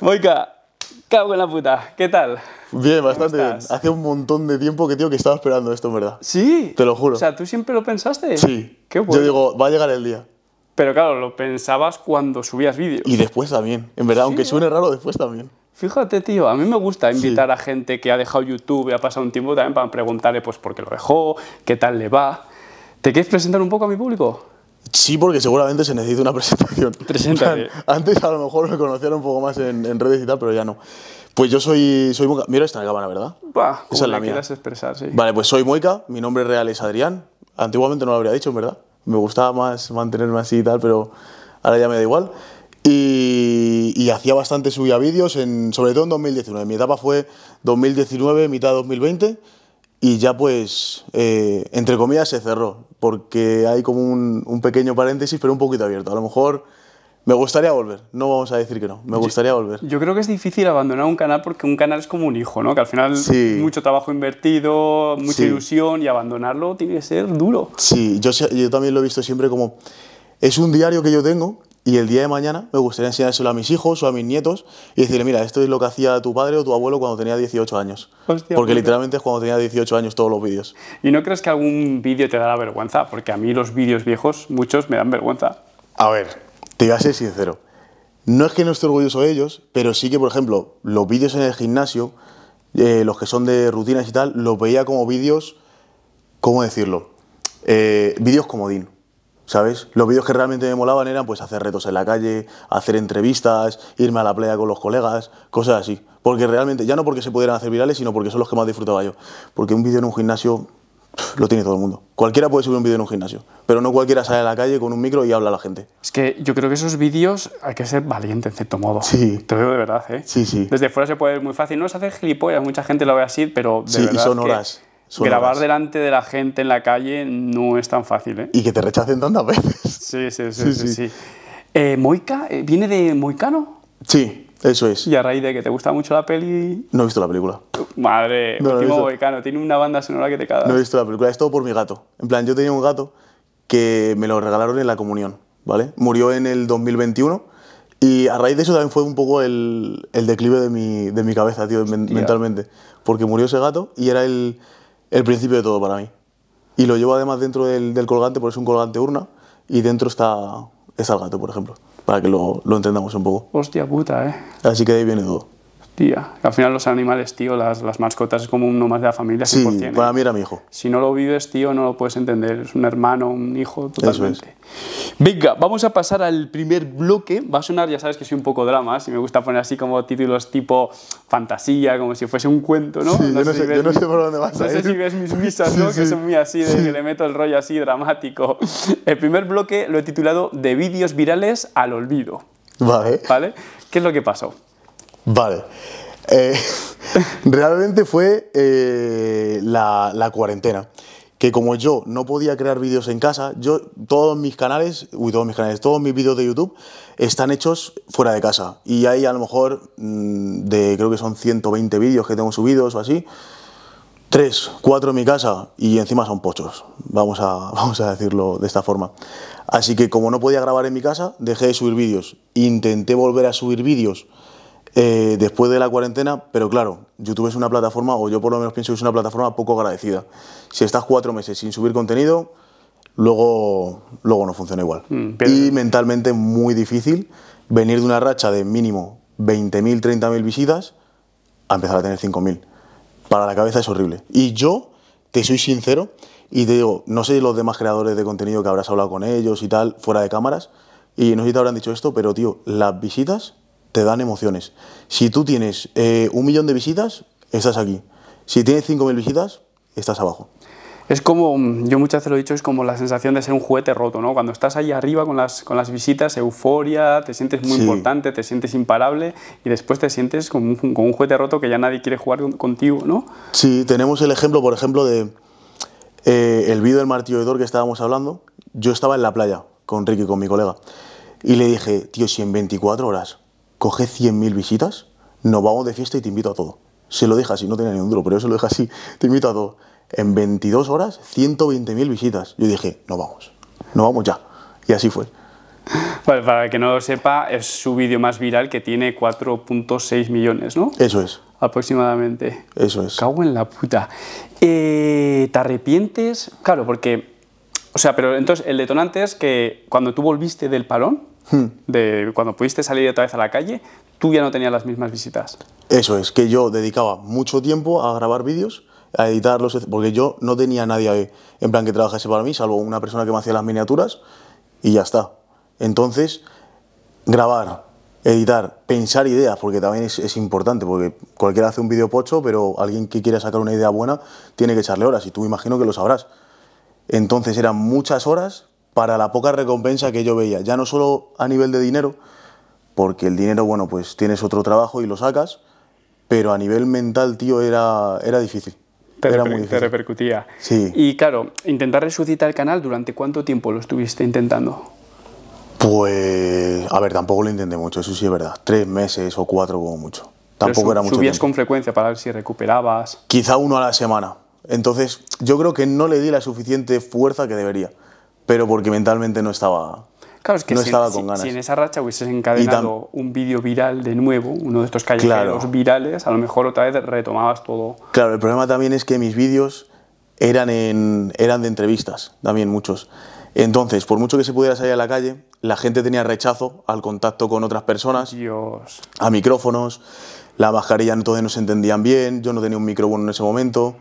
Moika, cago en la puta, ¿qué tal? Bien, bastante bien. Hace un montón de tiempo que, tío, que estaba esperando esto, verdad. Sí. Te lo juro. O sea, ¿tú siempre lo pensaste? Sí. Qué bueno. Yo digo, va a llegar el día. Pero claro, lo pensabas cuando subías vídeos. Y después también, en verdad, aunque suene raro, después también. Fíjate, tío, a mí me gusta invitar a gente que ha dejado YouTube y ha pasado un tiempo también para preguntarle pues por qué lo dejó, qué tal le va. ¿Te quieres presentar un poco a mi público? Sí, porque seguramente se necesita una presentación. Presentar. antes a lo mejor me conocían un poco más en, redes y tal, pero ya no. Pues yo soy, soy Mira esta cámara, ¿verdad? Bah, Esa es la mía. expresar, sí. Vale, pues soy Moica, mi nombre real es Adrián. Antiguamente no lo habría dicho, en verdad. Me gustaba más mantenerme así y tal, pero ahora ya me da igual. Y, hacía bastante, subía vídeos, en, sobre todo en 2019. Mi etapa fue 2019, mitad de 2020 y ya pues, eh, entre comillas, se cerró porque hay como un, pequeño paréntesis, pero un poquito abierto. A lo mejor me gustaría volver, no vamos a decir que no, me gustaría volver. Yo creo que es difícil abandonar un canal porque un canal es como un hijo, ¿no? Que al final mucho trabajo invertido, mucha ilusión y abandonarlo tiene que ser duro. Sí, yo, yo también lo he visto siempre como... Es un diario que yo tengo, y el día de mañana me gustaría enseñárselo a mis hijos o a mis nietos y decirle, mira, esto es lo que hacía tu padre o tu abuelo cuando tenía 18 años. Porque literalmente es cuando tenía 18 años todos los vídeos. ¿Y no crees que algún vídeo te dará vergüenza? Porque a mí los vídeos viejos, muchos me dan vergüenza. A ver, te voy a ser sincero. No es que no esté orgulloso de ellos, pero sí que, por ejemplo, los vídeos en el gimnasio, eh, los que son de rutinas y tal, los veía como vídeos, ¿cómo decirlo? Eh, vídeos comodín. ¿Sabes? Los vídeos que realmente me molaban eran pues hacer retos en la calle, hacer entrevistas, irme a la playa con los colegas, cosas así. Porque realmente, ya no porque se pudieran hacer virales, sino porque son los que más disfrutaba yo. Porque un vídeo en un gimnasio lo tiene todo el mundo. Cualquiera puede subir un vídeo en un gimnasio, pero no cualquiera sale a la calle con un micro y habla a la gente. Es que yo creo que esos vídeos hay que ser valiente en cierto modo. Sí. Te lo de verdad, ¿eh? Sí, sí. Desde fuera se puede ver muy fácil. No es hace gilipollas, mucha gente lo ve así, pero de verdad. Sí, son horas grabar delante de la gente en la calle no es tan fácil. ¿eh? Y que te rechacen tantas veces. Sí, sí, sí. sí, eh, ¿Moica? Eh, ¿Viene de Moicano? Sí, eso es. ¿Y a raíz de que te gusta mucho la peli? No he visto la película. Madre, último Moicano, tiene una banda sonora que te caga. No he visto la película, es todo por mi gato. En plan, yo tenía un gato que me lo regalaron en la comunión, ¿vale? Murió en el 2021 y a raíz de eso también fue un poco el, declive de mi, cabeza, tío, mentalmente. Porque murió ese gato y era el el principio de todo para mí. Y lo llevo además dentro del, del colgante, porque es un colgante urna, y dentro está, es al gato, por ejemplo, para que lo, lo entendamos un poco. Hostia puta, ¿eh? Así que ahí viene todo. Tía. Al final los animales, tío, las, las mascotas es como uno más de la familia. Sí, para mí era mi hijo. Si no lo vives, tío, no lo puedes entender. Es un hermano, un hijo, totalmente. Venga, vamos a pasar al primer bloque. Va a sonar, ya sabes que soy un poco drama, si me gusta poner así como títulos tipo fantasía, como si fuese un cuento, ¿no? no, sé, por dónde vas a ir. No sé si ves mis misas, ¿no? que son muy así, de que le meto el rollo así dramático. El primer bloque lo he titulado De vídeos virales al olvido. Vale. ¿Vale? ¿Qué es lo que pasó? Vale. Eh, realmente fue eh, la, cuarentena. Que como yo no podía crear vídeos en casa, yo todos mis canales, uy, todos mis canales, todos mis vídeos de YouTube están hechos fuera de casa. Y hay a lo mejor mm, de creo que son 120 vídeos que tengo subidos o así. Tres, cuatro en mi casa y encima son pochos, vamos a, vamos a decirlo de esta forma. Así que como no podía grabar en mi casa, dejé de subir vídeos. Intenté volver a subir vídeos eh, después de la cuarentena, pero claro, YouTube es una plataforma, o yo por lo menos pienso que es una plataforma poco agradecida. Si estás cuatro meses sin subir contenido, luego, luego no funciona igual. Mm, y mentalmente muy difícil venir de una racha de mínimo 20.000, 30.000 visitas a empezar a tener 5.000. Para la cabeza es horrible. Y yo, te soy sincero, y te digo, no sé los demás creadores de contenido que habrás hablado con ellos y tal, fuera de cámaras, y no sé si te habrán dicho esto, pero tío, las visitas te dan emociones. Si tú tienes eh, un millón de visitas, estás aquí. Si tienes 5.000 visitas, estás abajo. Es como, yo muchas veces lo he dicho, es como la sensación de ser un juguete roto, ¿no? Cuando estás ahí arriba con las, con las visitas, euforia, te sientes muy importante, te sientes imparable y después te sientes como un, juguete roto que ya nadie quiere jugar contigo, ¿no? Sí, tenemos el ejemplo, por ejemplo, de eh, el vídeo del martillo de que estábamos hablando. Yo estaba en la playa con Ricky, con mi colega, y le dije, tío, si en 24 horas coge 100.000 visitas, nos vamos de fiesta y te invito a todo. Se lo deja así, no tenía ni un duro, pero se lo deja así, te invito a todo. En 22 horas, 120.000 visitas. Yo dije, no vamos, no vamos ya. Y así fue. para el que no lo sepa, es su vídeo más viral que tiene 4.6 millones, ¿no? Eso es. Aproximadamente. Eso es. Cago en la puta. Eh, ¿Te arrepientes? Claro, porque. O sea, pero entonces el detonante es que cuando tú volviste del parón, Hmm. de cuando pudiste salir otra vez a la calle, tú ya no tenías las mismas visitas. Eso es, que yo dedicaba mucho tiempo a grabar vídeos, a editarlos, porque yo no tenía nadie en plan que trabajase para mí, salvo una persona que me hacía las miniaturas y ya está. Entonces, grabar, editar, pensar ideas, porque también es, importante, porque cualquiera hace un vídeo pocho, pero alguien que quiera sacar una idea buena tiene que echarle horas, y tú imagino que lo sabrás. Entonces eran muchas horas para la poca recompensa que yo veía, ya no solo a nivel de dinero, porque el dinero, bueno, pues tienes otro trabajo y lo sacas, pero a nivel mental, tío, era, era difícil. era muy difícil. te repercutía. Sí. Y claro, intentar resucitar el canal, ¿durante cuánto tiempo lo estuviste intentando? Pues, a ver, tampoco lo intenté mucho, eso sí es verdad. Tres meses o cuatro como mucho. Tampoco era mucho. Subías con frecuencia para ver si recuperabas. Quizá uno a la semana. Entonces, yo creo que no le di la suficiente fuerza que debería pero porque mentalmente no estaba, no estaba con ganas. Si, en esa racha hubieses encadenado un vídeo viral de nuevo, uno de estos callejeros virales, a lo mejor otra vez retomabas todo. Claro, el problema también es que mis vídeos eran, en, eran de entrevistas, también muchos. Entonces, por mucho que se pudiera salir a la calle, la gente tenía rechazo al contacto con otras personas, a micrófonos, la mascarilla entonces no se entendían bien, yo no tenía un micrófono en ese momento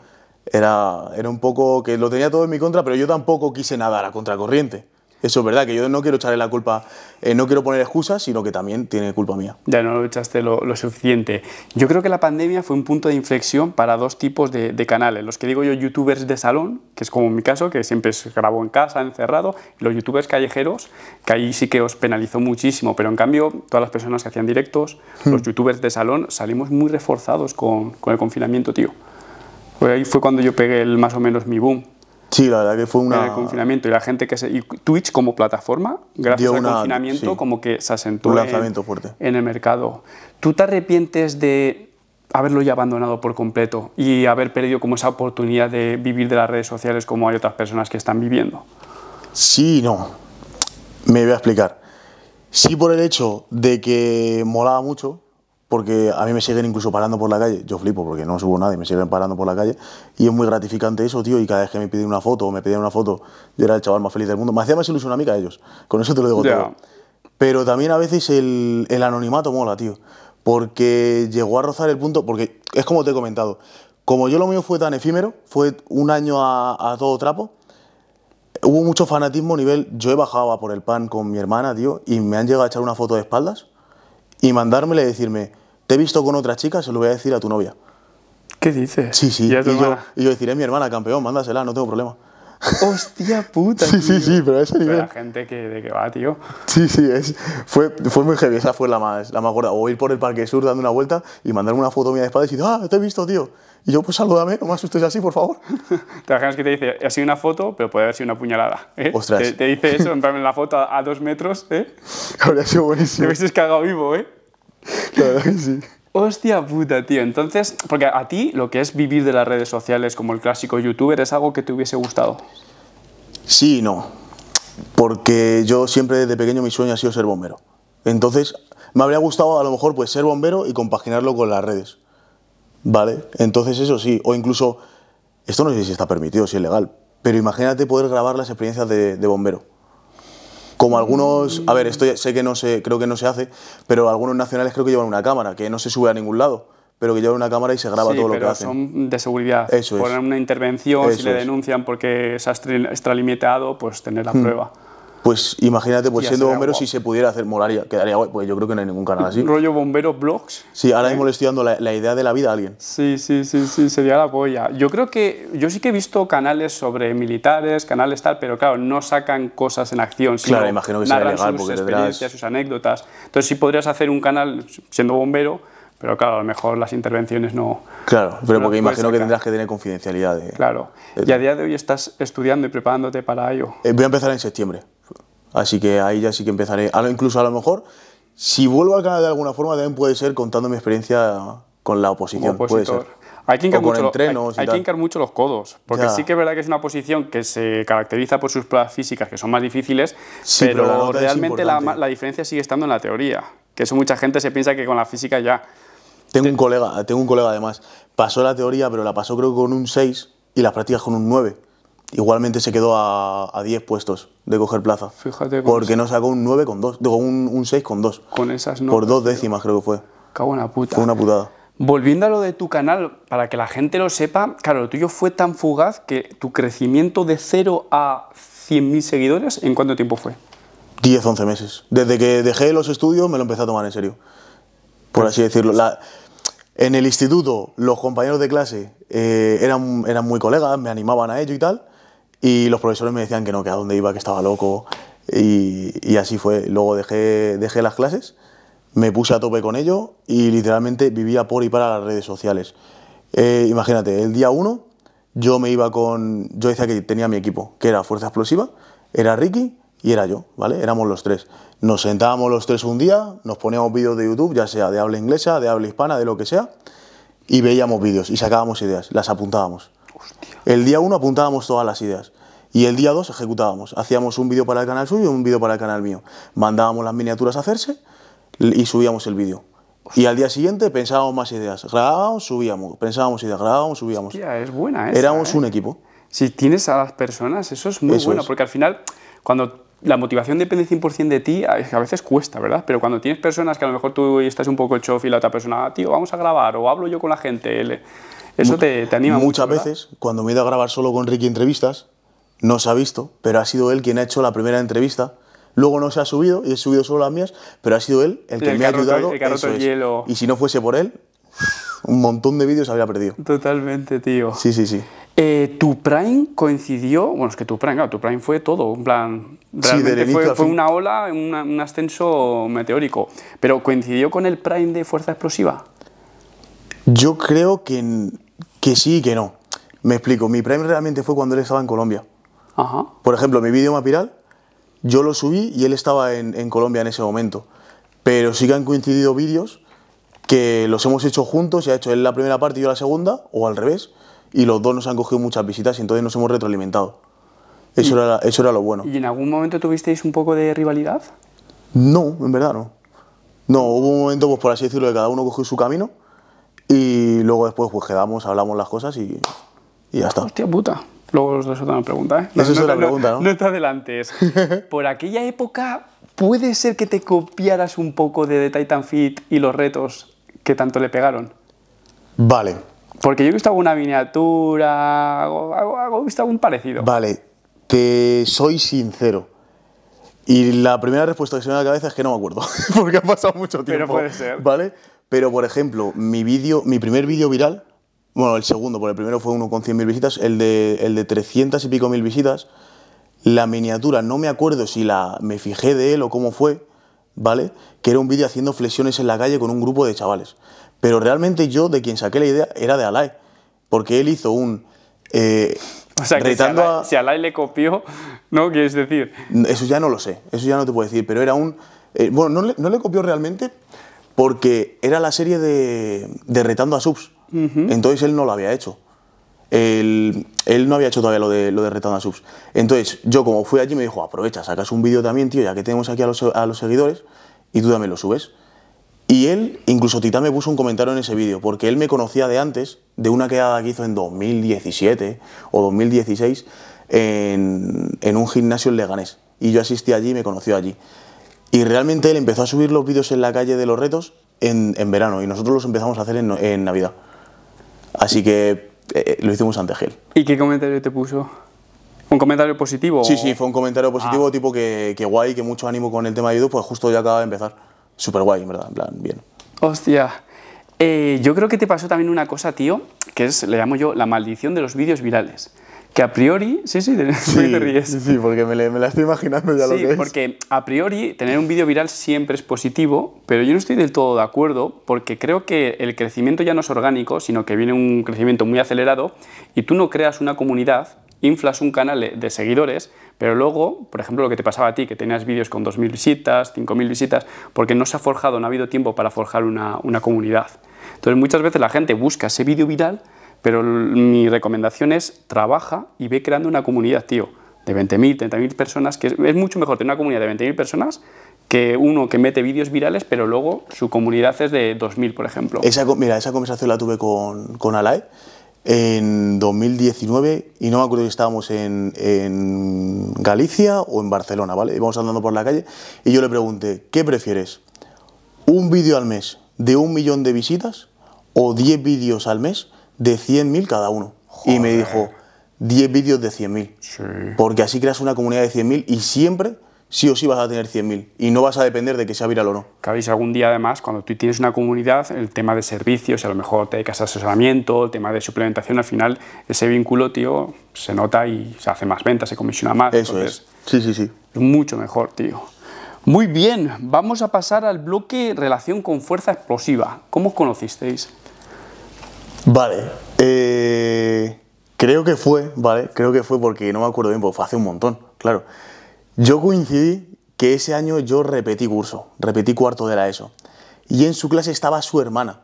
era, era un poco que lo tenía todo en mi contra, pero yo tampoco quise nadar a contracorriente. Eso es verdad, que yo no quiero echarle la culpa, eh, no quiero poner excusas, sino que también tiene culpa mía. Ya no lo echaste lo, suficiente. Yo creo que la pandemia fue un punto de inflexión para dos tipos de, canales. Los que digo yo, youtubers de salón, que es como mi caso, que siempre grabó en casa, encerrado, y los youtubers callejeros, que ahí sí que os penalizó muchísimo, pero en cambio, todas las personas que hacían directos, hmm. los youtubers de salón, salimos muy reforzados con, con el confinamiento, tío. Pues ahí fue cuando yo pegué el, más o menos mi boom. Sí, la verdad que fue una... el confinamiento y la gente que se... Twitch como plataforma, gracias al confinamiento, como que se asentó un lanzamiento en, fuerte. en el mercado. ¿Tú te arrepientes de haberlo ya abandonado por completo y haber perdido como esa oportunidad de vivir de las redes sociales como hay otras personas que están viviendo? Sí no. Me voy a explicar. Sí por el hecho de que molaba mucho, porque a mí me siguen incluso parando por la calle, yo flipo porque no subo nadie me siguen parando por la calle, y es muy gratificante eso, tío, y cada vez que me piden una foto o me piden una foto, yo era el chaval más feliz del mundo, me hacía más ilusión a mí que a ellos, con eso te lo digo todo. Pero también a veces el, anonimato mola, tío, porque llegó a rozar el punto, porque es como te he comentado, como yo lo mío fue tan efímero, fue un año a, a todo trapo, hubo mucho fanatismo a nivel, yo he bajado por el pan con mi hermana, tío, y me han llegado a echar una foto de espaldas y mandármela y decirme, te he visto con otra chica, se lo voy a decir a tu novia. ¿Qué dices? Sí, sí. Y, yo, y yo deciré, mi hermana, campeón, mándasela, no tengo problema. ¡Hostia puta! sí, sí, sí, pero a ese nivel. la gente que, de que va, tío. Sí, sí, es, fue, fue muy heavy. Esa fue la más, la más gorda. O ir por el Parque Sur dando una vuelta y mandarme una foto mía de espada y decir, ¡ah, te he visto, tío! Y yo, pues salúdame, no me asustes así, por favor. Te imaginas que te dice, ha sido una foto, pero puede haber sido una puñalada. ¿eh? Ostras. Te, dice eso, en la foto a, a dos metros, ¿eh? Habría sido buenísimo. Te hubieses cagado vivo, ¿eh? La verdad que sí. Hostia puta, tío. Entonces, porque a ti lo que es vivir de las redes sociales como el clásico youtuber es algo que te hubiese gustado. Sí y no. Porque yo siempre desde pequeño mi sueño ha sido ser bombero. Entonces, me habría gustado a lo mejor pues ser bombero y compaginarlo con las redes. ¿Vale? Entonces eso sí, o incluso, esto no sé si está permitido, si es legal, pero imagínate poder grabar las experiencias de, de bombero. Como algunos, a ver, esto sé que no se, creo que no se hace, pero algunos nacionales creo que llevan una cámara, que no se sube a ningún lado, pero que llevan una cámara y se graba todo lo que hacen. son de seguridad. Eso Ponen una intervención, si le denuncian porque se ha extralimitado, pues tener la hmm. prueba. Pues imagínate, pues siendo bombero, si se pudiera hacer, molaría, quedaría guay. Pues yo creo que no hay ningún canal así. ¿Rollo bombero, blogs? Sí, ahora ¿Eh? mismo le la, idea de la vida a alguien. Sí, sí, sí, sí, sería la polla. Yo creo que, yo sí que he visto canales sobre militares, canales tal, pero claro, no sacan cosas en acción. Sino claro, imagino que sería legal sus experiencias, sus anécdotas. Entonces sí podrías hacer un canal siendo bombero, pero claro, a lo mejor las intervenciones no. Claro, pero porque imagino que tendrás que tener confidencialidad. claro. y a día de hoy estás estudiando y preparándote para ello. Eh, voy a empezar en septiembre. Así que ahí ya sí que empezaré. incluso a lo mejor, si vuelvo al canal de alguna forma, también puede ser contando mi experiencia con la oposición. Puede ser. Hay que, hincar mucho, mucho los codos, porque sí que es verdad que es una posición que se caracteriza por sus pruebas físicas, que son más difíciles, pero, realmente la, la, diferencia sigue estando en la teoría, que eso mucha gente se piensa que con la física ya... Tengo un colega, tengo un colega además, pasó la teoría, pero la pasó creo con un 6 y las prácticas con un 9 igualmente se quedó a, 10 puestos de coger plaza. Fíjate. Porque no sacó un 9 con 2, digo, un, 6 con 2. Con esas no. Por dos décimas creo que fue. Cago en puta. Fue una putada. Volviendo a lo de tu canal, para que la gente lo sepa, claro, lo tuyo fue tan fugaz que tu crecimiento de 0 a 100.000 seguidores, ¿en cuánto tiempo fue? 10, 11 meses. Desde que dejé los estudios me lo empecé a tomar en serio, por pues así decirlo. en el instituto, los compañeros de clase eh, eran, eran muy colegas, me animaban a ello y tal, y los profesores me decían que no, que a dónde iba, que estaba loco. Y, así fue. Luego dejé, dejé las clases, me puse a tope con ello y literalmente vivía por y para las redes sociales. Eh, imagínate, el día uno, yo me iba con. Yo decía que tenía mi equipo, que era Fuerza Explosiva, era Ricky y era yo, ¿vale? Éramos los tres. Nos sentábamos los tres un día, nos poníamos vídeos de YouTube, ya sea de habla inglesa, de habla hispana, de lo que sea, y veíamos vídeos y sacábamos ideas, las apuntábamos. El día 1 apuntábamos todas las ideas. Y el día 2 ejecutábamos. Hacíamos un vídeo para el canal suyo y un vídeo para el canal mío. Mandábamos las miniaturas a hacerse y subíamos el vídeo. Y al día siguiente pensábamos más ideas. Grabábamos, subíamos. Pensábamos ideas, grabábamos, subíamos. Hostia, es buena Éramos ¿eh? un equipo. Si tienes a las personas, eso es muy bueno, porque al final, cuando la motivación depende 100% de ti, a veces cuesta, ¿verdad? Pero cuando tienes personas que a lo mejor tú estás un poco chof y la otra persona, ah, tío, vamos a grabar, o hablo yo con la gente, eso te, te, anima Muchas veces, cuando me he ido a grabar solo con Ricky entrevistas, no se ha visto, pero ha sido él quien ha hecho la primera entrevista. Luego no se ha subido y he subido solo las mías, pero ha sido él el que me ha ayudado. El hielo. Y si no fuese por él, un montón de vídeos habría perdido. Totalmente, tío. Sí, sí, sí. Eh, tu Prime coincidió, bueno, es que tu Prime, claro, tu Prime fue todo, en plan, realmente fue, una ola, un ascenso meteórico, pero coincidió con el Prime de Fuerza Explosiva. Yo creo que que sí y que no. Me explico, mi prime realmente fue cuando él estaba en Colombia. Ajá. Por ejemplo, mi vídeo Mapiral, yo lo subí y él estaba en, Colombia en ese momento. Pero sí que han coincidido vídeos que los hemos hecho juntos, se ha hecho él la primera parte y yo la segunda, o al revés, y los dos nos han cogido muchas visitas y entonces nos hemos retroalimentado. Eso, era, eso era lo bueno. ¿Y en algún momento tuvisteis un poco de rivalidad? No, en verdad no. No, hubo un momento, pues por así decirlo, que cada uno cogió su camino y luego después pues quedamos, hablamos las cosas y, y ya está. Hostia puta. Luego ¿eh? eso es otra pregunta, ¿eh? No, eso no, es pregunta, ¿no? No te adelantes. Por aquella época, ¿puede ser que te copiaras un poco de The Titan Fit y los retos que tanto le pegaron? Vale. Porque yo he visto alguna miniatura, hago he visto algún parecido. Vale, te soy sincero. Y la primera respuesta que se me da a la cabeza es que no me acuerdo, porque ha pasado mucho tiempo. Pero puede ser. ¿Vale? Pero, por ejemplo, mi vídeo, mi primer vídeo viral, bueno, el segundo, porque el primero fue uno con 100.000 visitas, el de, el de 300 y pico mil visitas, la miniatura, no me acuerdo si la me fijé de él o cómo fue, ¿vale? Que era un vídeo haciendo flexiones en la calle con un grupo de chavales. Pero realmente yo, de quien saqué la idea, era de alay porque él hizo un... Eh, o sea, que si Alai le copió, ¿no? ¿Quieres decir? Eso ya no lo sé, eso ya no te puedo decir, pero era un... Eh, bueno, no le, no le copió realmente, porque era la serie de, Retando a Subs. Entonces él no lo había hecho. Él, no había hecho todavía lo de, Retando a Subs. Entonces yo como fui allí me dijo, aprovecha, sacas un vídeo también, tío, ya que tenemos aquí a los, seguidores y tú también lo subes. Y él, incluso Titán me puso un comentario en ese vídeo, porque él me conocía de antes, de una quedada que hizo en 2017 o 2016 en, en un gimnasio en Leganés. Y yo asistí allí y me conoció allí. Y realmente él empezó a subir los vídeos en la calle de los retos en, verano y nosotros los empezamos a hacer en, Navidad. Así que eh, eh, lo hicimos ante gel. ¿Y qué comentario te puso? ¿Un comentario positivo? Sí, sí, fue un comentario positivo, ah. tipo que, guay, que mucho ánimo con el tema de YouTube, pues justo ya acaba de empezar. Súper guay, en verdad, en plan, bien. Hostia. Eh, yo creo que te pasó también una cosa, tío, que es, le llamo yo, la maldición de los vídeos virales que a priori, sí, sí, te ríes. Sí, porque me, la estoy imaginando ya lo que es. porque a priori tener un vídeo viral siempre es positivo, pero yo no estoy del todo de acuerdo porque creo que el crecimiento ya no es orgánico, sino que viene un crecimiento muy acelerado y tú no creas una comunidad, inflas un canal de seguidores, pero luego, por ejemplo, lo que te pasaba a ti, que tenías vídeos con 2.000 visitas, 5.000 visitas, porque no se ha forjado, no ha habido tiempo para forjar una, una comunidad. Entonces muchas veces la gente busca ese vídeo viral pero mi recomendación es trabaja y ve creando una comunidad, tío, de 20.000, 30.000 personas, que es, mucho mejor tener una comunidad de 20.000 personas que uno que mete vídeos virales, pero luego su comunidad es de 2.000, por ejemplo. Esa, mira, esa conversación la tuve con, con Alae en 2019 y no me acuerdo si estábamos en, en Galicia o en Barcelona, ¿vale? Íbamos andando por la calle y yo le pregunté, ¿qué prefieres? ¿Un vídeo al mes de un millón de visitas o 10 vídeos al mes de 100.000 cada uno. Y me dijo, 10 vídeos de 100.000. Porque así creas una comunidad de 100.000 y siempre sí o sí vas a tener 100.000 y no vas a depender de que sea viral o no. Cabéis algún día además, cuando tú tienes una comunidad, el tema de servicios, a lo mejor te dedicas a asesoramiento, el tema de suplementación, al final ese vínculo, tío, se nota y se hace más ventas, se comisiona más. Eso es. Sí, sí, sí. Es mucho mejor, tío. Muy bien, vamos a pasar al bloque relación con fuerza explosiva. ¿Cómo os conocisteis? Vale, eh, creo que fue, vale, creo que fue porque no me acuerdo bien, porque fue hace un montón, claro. Yo coincidí que ese año yo repetí curso, repetí cuarto de la ESO. Y en su clase estaba su hermana.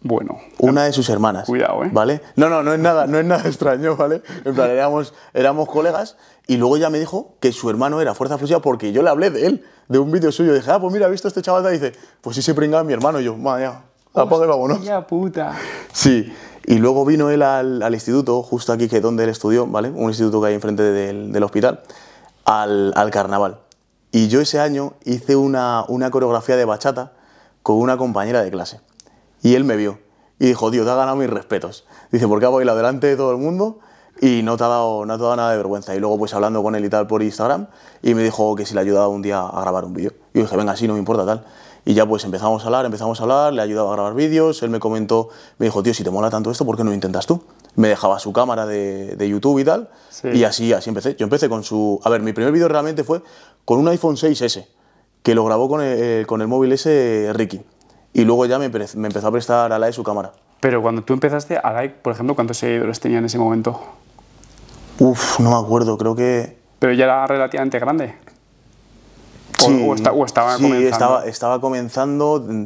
Bueno. Una de sus hermanas. Cuidado, ¿eh? ¿Vale? No, no, no es nada, no es nada extraño, ¿vale? En plan, éramos, éramos colegas y luego ya me dijo que su hermano era Fuerza Fusil, porque yo le hablé de él, de un vídeo suyo. dije, ah, pues mira, ¿ha visto este chaval y dice, pues sí se pringaba mi hermano. yo, madre vámonos. puta. Sí. Y luego vino él al, instituto, justo aquí que donde él estudió, ¿vale? Un instituto que hay enfrente del, hospital, al, carnaval. Y yo ese año hice una, coreografía de bachata con una compañera de clase. Y él me vio y dijo, tío, te ha ganado mis respetos. Dice, porque ha bailado delante de todo el mundo y no te ha dado, no te ha dado nada de vergüenza. Y luego pues hablando con él y tal por Instagram, y me dijo que si le ayudaba un día a grabar un vídeo. Y yo dije, venga, sí, no me importa tal. Y ya pues empezamos a hablar, empezamos a hablar, le ayudaba a grabar vídeos, él me comentó, me dijo, tío, si te mola tanto esto, ¿por qué no lo intentas tú? Me dejaba su cámara de, YouTube y tal, y así, así empecé. Yo empecé con su... A ver, mi primer vídeo realmente fue con un iPhone 6S, que lo grabó con el, eh, con el móvil ese Ricky. Y luego ya me, empezó a prestar a la de su cámara. Pero cuando tú empezaste, a like, por ejemplo, ¿cuántos seguidores tenía en ese momento? Uf, no me acuerdo, creo que... Pero ya era relativamente grande. Sí, o, estaba comenzando. Estaba, estaba comenzando. Mm,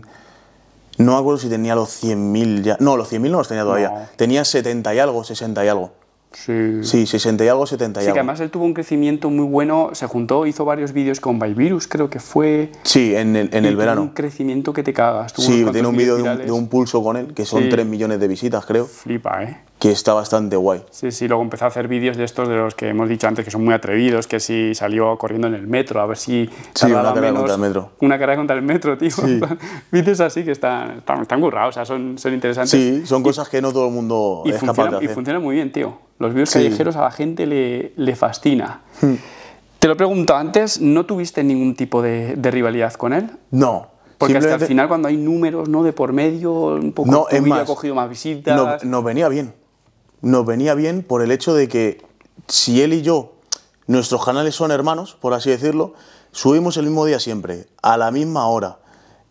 no acuerdo si tenía los 100.000 ya. No, los 100.000 no los tenía todavía. Tenía 70 y algo, 60 y algo. Sí. Sí, 60 y algo, 70 y algo. Sí, que además él tuvo un crecimiento muy bueno, se juntó, hizo varios vídeos con Byvirus, creo que fue. Sí, en el, en el verano. Un crecimiento que te cagas. Tuvo sí, tiene un vídeo de, un pulso con él, que son 3 millones de visitas, creo. Flipa, ¿eh? que está bastante guay. Sí, sí, luego empezó a hacer vídeos de estos de los que hemos dicho antes, que son muy atrevidos, que si salió corriendo en el metro, a ver si... Sí, una carrera contra el metro. Una carrera contra el metro, tío. vídeos así que están, están, currados, o sea, son, son interesantes. Sí, son cosas que no todo el mundo es funciona, hacer. Y funcionan muy bien, tío. Los vídeos callejeros a la gente le, le fascina. Hmm. Te lo pregunto antes, ¿no tuviste ningún tipo de, de rivalidad con él? No, porque hasta el final, cuando hay números ¿no? de por medio, un poco no, ha cogido más visitas. No, venía bien nos venía bien por el hecho de que si él y yo, nuestros canales son hermanos, por así decirlo, subimos el mismo día siempre, a la misma hora,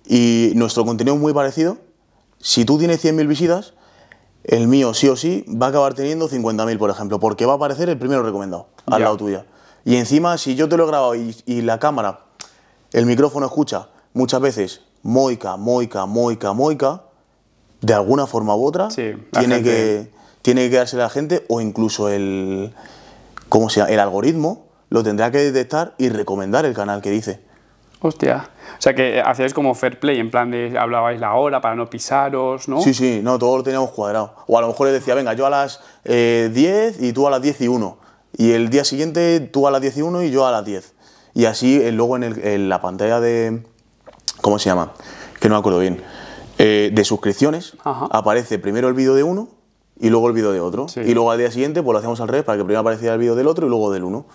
y nuestro contenido es muy parecido, si tú tienes 100.000 visitas, el mío sí o sí va a acabar teniendo 50.000, por ejemplo, porque va a aparecer el primero recomendado, al lado tuya. Y encima, si yo te lo he grabado y, la cámara, el micrófono escucha muchas veces moica, moica, moica, moica, de alguna forma u otra, tiene que tiene que quedarse la gente o incluso el, ¿cómo se el algoritmo lo tendrá que detectar y recomendar el canal que dice. Hostia. O sea que hacíais como fair play, en plan de hablabais la hora para no pisaros, ¿no? Sí, sí, no, todo lo teníamos cuadrado. O a lo mejor les decía, venga, yo a las 10 eh, y tú a las 10 y 1. Y el día siguiente tú a las 10 y 1 y yo a las 10. Y así eh, luego en, la pantalla de... ¿Cómo se llama? Que no me acuerdo bien. Eh, de suscripciones aparece primero el vídeo de uno y luego el vídeo de otro. Y luego al día siguiente pues lo hacemos al revés para que primero apareciera el vídeo del otro y luego del uno.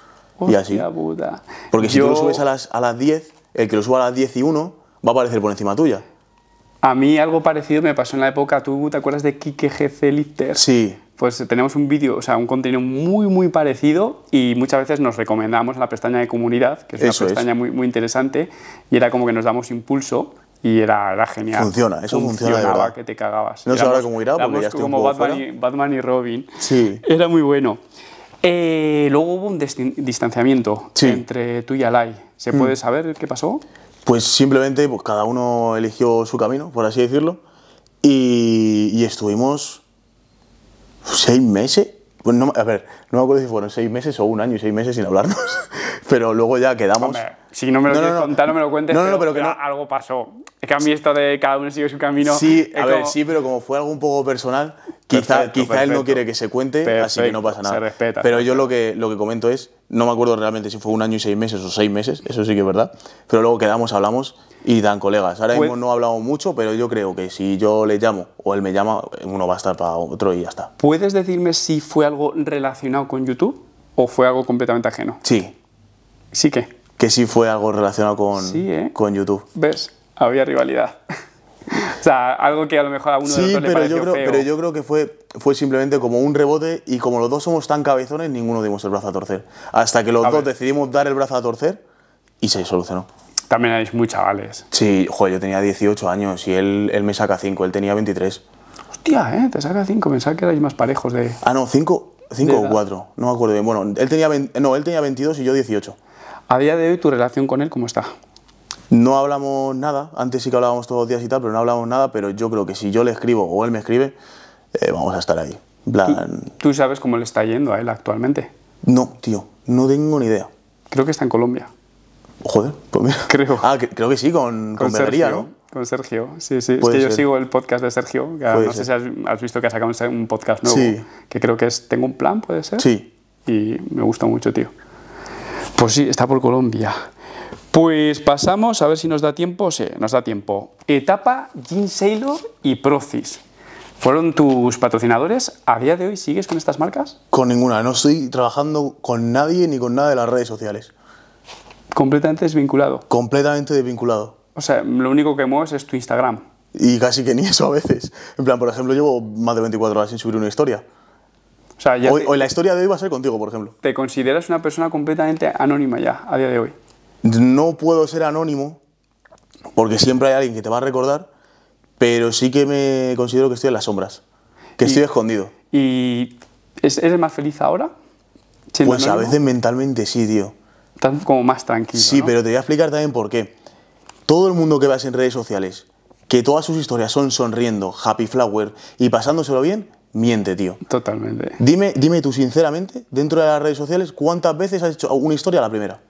y así. Puta. Porque si tú lo subes a las, a las 10, el que lo suba a las 10 y 1 va a aparecer por encima tuya. A mí algo parecido me pasó en la época, ¿tú te acuerdas de Kike GC Lifter? Sí. Pues tenemos un vídeo, o sea, un contenido muy, muy parecido y muchas veces nos recomendamos la pestaña de comunidad, que es una pestaña Muy, muy interesante, y era como que nos damos impulso y era, genial. Funciona, eso funciona. Funcionaba que te cagabas. No sé ahora cómo irá, porque ya como Batman, y, Batman y Robin. Sí. Era muy bueno. Eh, luego hubo un distanciamiento entre tú y Alay. ¿Se mm. puede saber qué pasó? Pues simplemente pues, cada uno eligió su camino, por así decirlo, y, y estuvimos seis meses. Pues no, a ver, no me acuerdo si fueron seis meses o un año y seis meses sin hablarnos. pero luego ya quedamos. Hombre, si no me lo quieres no, contar, no me lo cuentes. No, no, pero, que algo pasó. Es que a mí esto de cada uno sigue su camino. Sí, a ver, sí, pero como fue algo un poco personal, quizá, quizá él no quiere que se cuente, así que no pasa nada. Se respeta. Pero yo lo que, lo que comento es, no me acuerdo realmente si fue un año y seis meses o seis meses, eso sí que es verdad, pero luego quedamos, hablamos y dan colegas. Ahora pues mismo no hablado mucho, pero yo creo que si yo le llamo o él me llama, uno va a estar para otro y ya está. ¿Puedes decirme si fue algo relacionado con YouTube o fue algo completamente ajeno? Sí, Sí que. Que sí fue algo relacionado con, ¿eh? con YouTube. ¿Ves? Había rivalidad. o sea, algo que a lo mejor a uno de los dos pero le yo creo, pero yo creo que fue, fue simplemente como un rebote y como los dos somos tan cabezones, ninguno dimos el brazo a torcer. Hasta que los dos decidimos dar el brazo a torcer y se solucionó. También erais muy chavales. Sí, joder, yo tenía 18 años y él, me saca 5, él tenía 23. Hostia, ¿eh? Te saca 5, pensaba que erais más parejos de... Ah, no, 5 o 4, no me acuerdo bien. Bueno, él tenía, no, él tenía 22 y yo 18. A día de hoy, ¿tu relación con él cómo está? No hablamos nada, antes sí que hablábamos todos los días y tal, pero no hablamos nada, pero yo creo que si yo le escribo o él me escribe, eh, vamos a estar ahí. ¿Tú, sabes cómo le está yendo a él actualmente? No, tío, no tengo ni idea. Creo que está en Colombia. Joder, pues mira. Creo. Ah, que, creo que sí, con, con, con ¿no? Con Sergio, sí, sí. es que yo sigo el podcast de Sergio, que no sé si has, has, visto que ha sacado un podcast nuevo, sí. que creo que es Tengo un plan, ¿puede ser? Sí. Y me gusta mucho, tío. Pues sí, está por Colombia. Pues pasamos, a ver si nos da tiempo. Sí, nos da tiempo. Etapa, Jean Sailor y Procis. ¿Fueron tus patrocinadores? ¿A día de hoy sigues con estas marcas? Con ninguna, no estoy trabajando con nadie ni con nada de las redes sociales. Completamente desvinculado. Completamente desvinculado. O sea, lo único que mueves es tu Instagram. Y casi que ni eso a veces. En plan, por ejemplo, llevo más de 24 horas sin subir una historia. O sea, hoy, la historia de hoy va a ser contigo, por ejemplo. ¿Te consideras una persona completamente anónima ya, a día de hoy? No puedo ser anónimo, porque siempre hay alguien que te va a recordar, pero sí que me considero que estoy en las sombras, que estoy escondido. ¿Y eres más feliz ahora? Pues a veces mentalmente sí, tío. Estás como más tranquilo. Sí, pero te voy a explicar también por qué. Todo el mundo que veas en redes sociales, que todas sus historias son sonriendo, happy flower y pasándoselo bien, miente, tío. Totalmente. Dime, dime tú, sinceramente, dentro de las redes sociales, ¿cuántas veces has hecho una historia a la primera?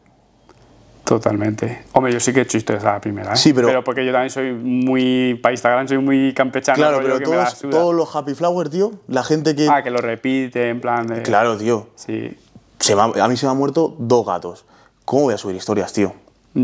Totalmente. Hombre, yo sí que he hecho historias a la primera. ¿eh? Sí, pero, pero. porque yo también soy muy. Para Instagram soy muy campechano. Claro, pero todos, todos, los Happy flowers, tío. La gente que. Ah, que lo repite, en plan de. Claro, tío. Sí. Se a mí se me han muerto dos gatos. ¿Cómo voy a subir historias, tío?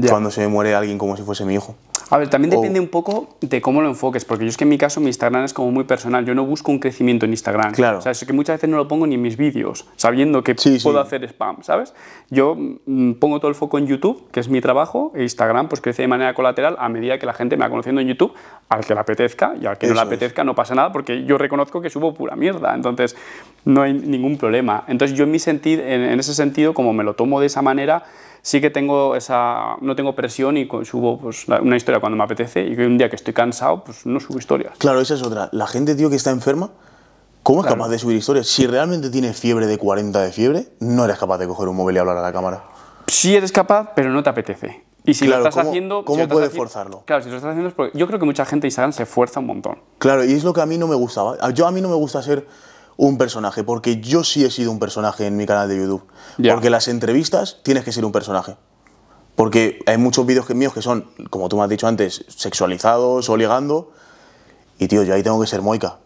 cuando se me muere alguien como si fuese mi hijo. A ver, también depende un poco de cómo lo enfoques, porque yo es que en mi caso mi Instagram es como muy personal, yo no busco un crecimiento en Instagram. Claro. O sea, es que muchas veces no lo pongo ni en mis vídeos, sabiendo que puedo hacer spam, ¿sabes? Yo mm, pongo todo el foco en YouTube, que es mi trabajo, e Instagram pues crece de manera colateral a medida que la gente me va conociendo en YouTube, al que le apetezca y al que no le apetezca no pasa nada, porque yo reconozco que subo pura mierda, entonces no hay ningún problema. Entonces yo en, mi sentido, en ese sentido, como me lo tomo de esa manera, sí que tengo esa, no tengo presión y subo pues, una historia cuando me apetece y un día que estoy cansado, pues no subo historias. Claro, esa es otra. La gente, tío, que está enferma, ¿cómo es capaz de subir historias? Si realmente tienes fiebre de 40 de fiebre, no eres capaz de coger un móvil y hablar a la cámara. Sí eres capaz, pero no te apetece. Y si lo estás haciendo... ¿Cómo puedes forzarlo? Claro, si lo estás haciendo es porque yo creo que mucha gente Instagram se fuerza un montón. Claro, y es lo que a mí no me gustaba. Yo a mí no me gusta ser un personaje, porque yo sí he sido un personaje en mi canal de YouTube. Porque las entrevistas tienes que ser un personaje. Porque hay muchos vídeos que, míos que son, como tú me has dicho antes, sexualizados o ligando. Y tío, yo ahí tengo que ser moica.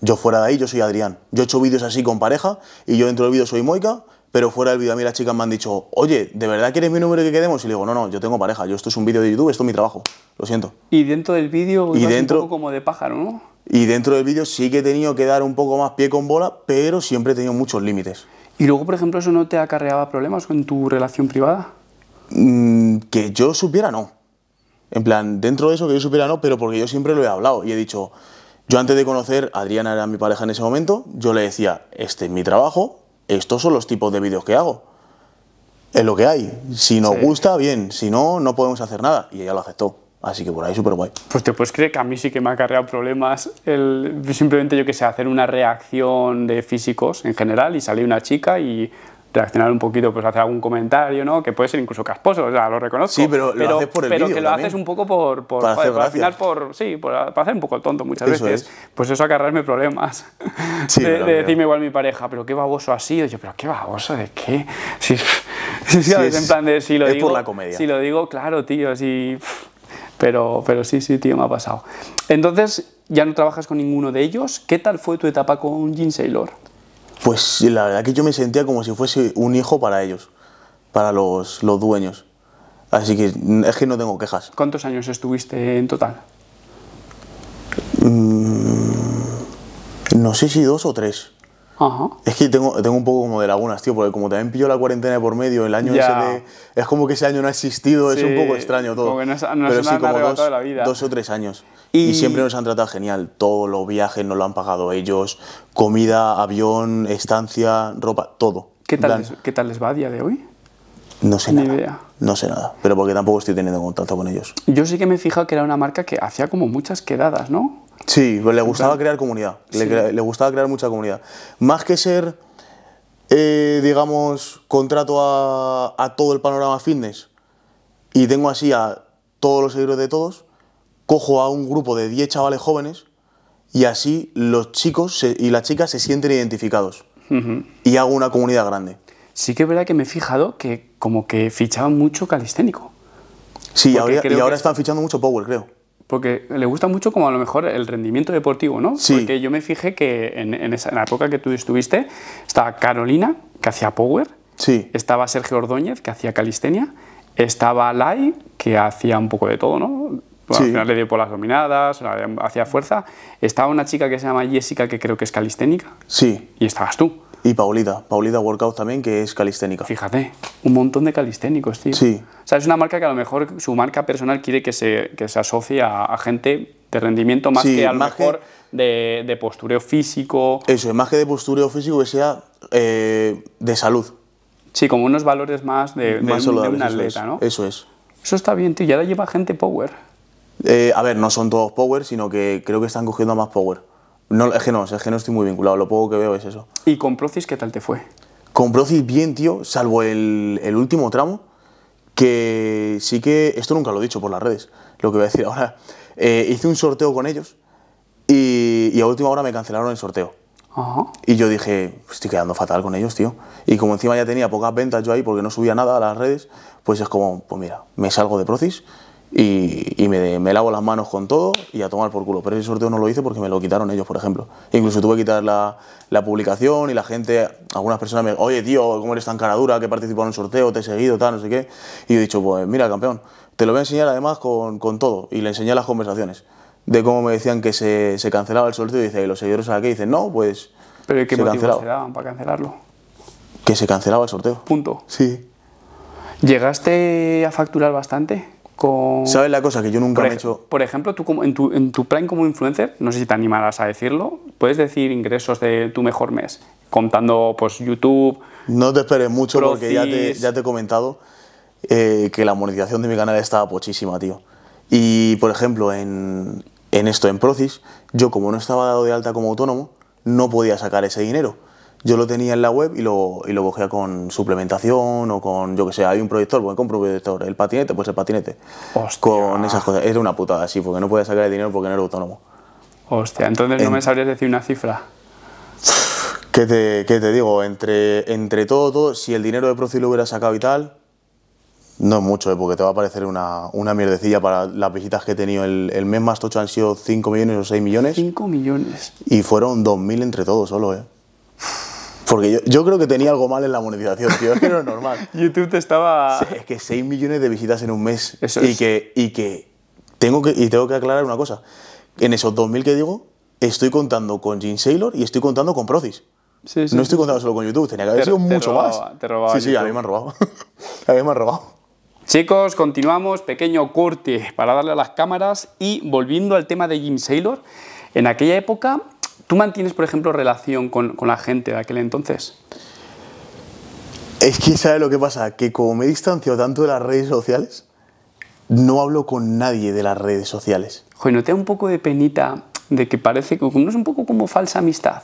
Yo fuera de ahí, yo soy Adrián. Yo he hecho vídeos así con pareja y yo dentro del vídeo soy moica pero fuera del vídeo a mí las chicas me han dicho, oye, ¿de verdad quieres mi número que quedemos? Y le digo, no, no, yo tengo pareja, yo esto es un vídeo de YouTube, esto es mi trabajo, lo siento. Y dentro del vídeo y dentro, un poco como de pájaro, ¿no? Y dentro del vídeo sí que he tenido que dar un poco más pie con bola, pero siempre he tenido muchos límites. ¿Y luego, por ejemplo, eso no te acarreaba problemas en tu relación privada? Mm, que yo supiera, no. En plan, dentro de eso que yo supiera, no, pero porque yo siempre lo he hablado y he dicho, yo antes de conocer, Adriana era mi pareja en ese momento, yo le decía, este es mi trabajo, estos son los tipos de vídeos que hago. Es lo que hay. Si nos gusta, bien. Si no, no podemos hacer nada. Y ella lo aceptó. Así que por ahí súper guay. Pues te puedes creer que a mí sí que me ha cargado problemas simplemente yo que sé, hacer una reacción de físicos en general y salió una chica y reaccionar un poquito, pues hacer algún comentario, ¿no? Que puede ser incluso casposo, o sea, lo reconozco. Sí, pero, lo haces por el Pero que lo haces un poco por... por para, hacer Sí, para hacer un poco el tonto muchas veces. Pues eso agarrarme problemas. Sí, de, decirme igual mi pareja, pero qué baboso ha sido. Yo, pero qué baboso, ¿de qué? Sí, sí, Es, en plan de sí, lo es por la comedia. sí lo digo, claro, tío, sí. Pero, pero sí, sí, tío, me ha pasado. Entonces, ya no trabajas con ninguno de ellos. ¿Qué tal fue tu etapa con Gene Saylor? Pues la verdad que yo me sentía como si fuese un hijo para ellos, para los, dueños. Así que es que no tengo quejas. ¿Cuántos años estuviste en total? Mm, no sé si dos o tres. Es que tengo, tengo un poco como de lagunas, tío, porque como también pilló la cuarentena de por medio, el año ese de, Es como que ese año no ha existido, es un poco extraño todo. Como Pero sí, como dos, la vida. dos o tres años. Y... siempre nos han tratado genial. Todos los viajes nos lo han pagado ellos. Comida, avión, estancia, ropa, todo. ¿Qué tal, les, ¿qué tal les va a día de hoy? No sé nada. No sé nada. Pero porque tampoco estoy teniendo contacto con ellos. Yo sí que me he fijado que era una marca que hacía como muchas quedadas, ¿no? Sí, pues le gustaba crear comunidad, le, gustaba crear mucha comunidad. Más que ser, eh, digamos, contrato a, todo el panorama fitness y tengo así a todos los seguidores de todos, cojo a un grupo de 10 chavales jóvenes y así los chicos y las chicas se sienten identificados y hago una comunidad grande. Sí que es verdad que me he fijado que como que fichaban mucho calisténico. Sí, y ahora están fichando mucho Power, creo porque le gusta mucho como a lo mejor el rendimiento deportivo, ¿no? Sí. Porque yo me fijé que en, esa, la época que tú estuviste estaba Carolina, que hacía Power, sí. estaba Sergio Ordóñez, que hacía Calistenia, estaba Lai, que hacía un poco de todo, ¿no? Al final le dio por las dominadas, hacía fuerza. Estaba una chica que se llama Jessica, que creo que es calisténica. Sí. Y estabas tú. Y Paulita, Paulita Workout también, que es calisténica. Fíjate, un montón de calisténicos, tío. Sí. O sea, es una marca que a lo mejor su marca personal quiere que se, que asocie a, gente de rendimiento más que a lo mejor de, de, postureo físico. Eso, más que de postureo físico, que sea eh, de salud. Sí, como unos valores más de, un, de una atleta, ¿no? Eso es. Eso está bien, tío. Y ahora lleva gente power. Eh, a ver, no son todos power, sino que creo que están cogiendo más power. No, es que no, es que no estoy muy vinculado, lo poco que veo es eso. ¿Y con Procis qué tal te fue? Con Procis bien, tío, salvo el, el último tramo, que sí que, esto nunca lo he dicho por las redes, lo que voy a decir ahora, eh, hice un sorteo con ellos y, a última hora me cancelaron el sorteo. Y yo dije, estoy quedando fatal con ellos, tío. Y como encima ya tenía pocas ventas yo ahí porque no subía nada a las redes, pues es como, pues mira, me salgo de Procis y, me, lavo las manos con todo y a tomar por culo. Pero ese sorteo no lo hice porque me lo quitaron ellos, por ejemplo. Incluso tuve que quitar la, publicación y la gente, algunas personas me oye tío, ¿cómo eres tan cara dura que participó en un sorteo, te he seguido, tal, no sé qué? Y yo he dicho, pues mira, campeón, te lo voy a enseñar además con, todo. Y le enseñé las conversaciones de cómo me decían que se, cancelaba el sorteo y dice, los seguidores aquí dicen, no, pues... ¿Pero qué se se daban para cancelarlo? Que se cancelaba el sorteo. Punto. Sí. ¿Llegaste a facturar bastante? ¿Sabes la cosa que yo nunca he hecho? Por ejemplo, tú como, en, tu, en tu plan como influencer, no sé si te animarás a decirlo, ¿puedes decir ingresos de tu mejor mes? Contando pues YouTube... No te esperes mucho porque ya te, ya te he comentado eh, que la monetización de mi canal estaba pochísima, tío. Y, por ejemplo, en esto, en Procis, yo como no estaba dado de alta como autónomo, no podía sacar ese dinero yo lo tenía en la web y lo, y con suplementación o con, yo que sé, hay un proyector, pues compro un proyector, el patinete, pues el patinete. Hostia. Con esas cosas. Era una putada, sí, porque no podía sacar el dinero porque no era autónomo. Hostia, entonces no me sabrías decir una cifra. ¿Qué te, te digo? Entre, entre todo, si el dinero de profil lo hubiera sacado y tal, no es mucho, ¿eh? porque te va a parecer una, una, mierdecilla para las visitas que he tenido. El, mes más tocho han sido 5 millones o 6 millones. 5 millones. Y fueron 2.000 entre todos solo, ¿eh? Porque yo, creo que tenía algo mal en la monetización, tío. Es que no es normal. YouTube te estaba. Es que 6 millones de visitas en un mes. Eso y es. Que, y que tengo que. Y tengo que aclarar una cosa. En esos 2.000 que digo, estoy contando con Jim Saylor y estoy contando con Procis. Sí, sí, no estoy contando solo con YouTube, tenía que haber sido mucho más. Te robaba sí, sí, a mí me han robado. a mí me han robado. Chicos, continuamos, pequeño corte para darle a las cámaras y volviendo al tema de Jim Saylor, en aquella época ¿Tú mantienes, por ejemplo, relación con, la gente de aquel entonces? Es que, ¿sabes lo que pasa? Que como me he tanto de las redes sociales, no hablo con nadie de las redes sociales. Joder, ¿no te da un poco de penita de que parece que es un poco como falsa amistad?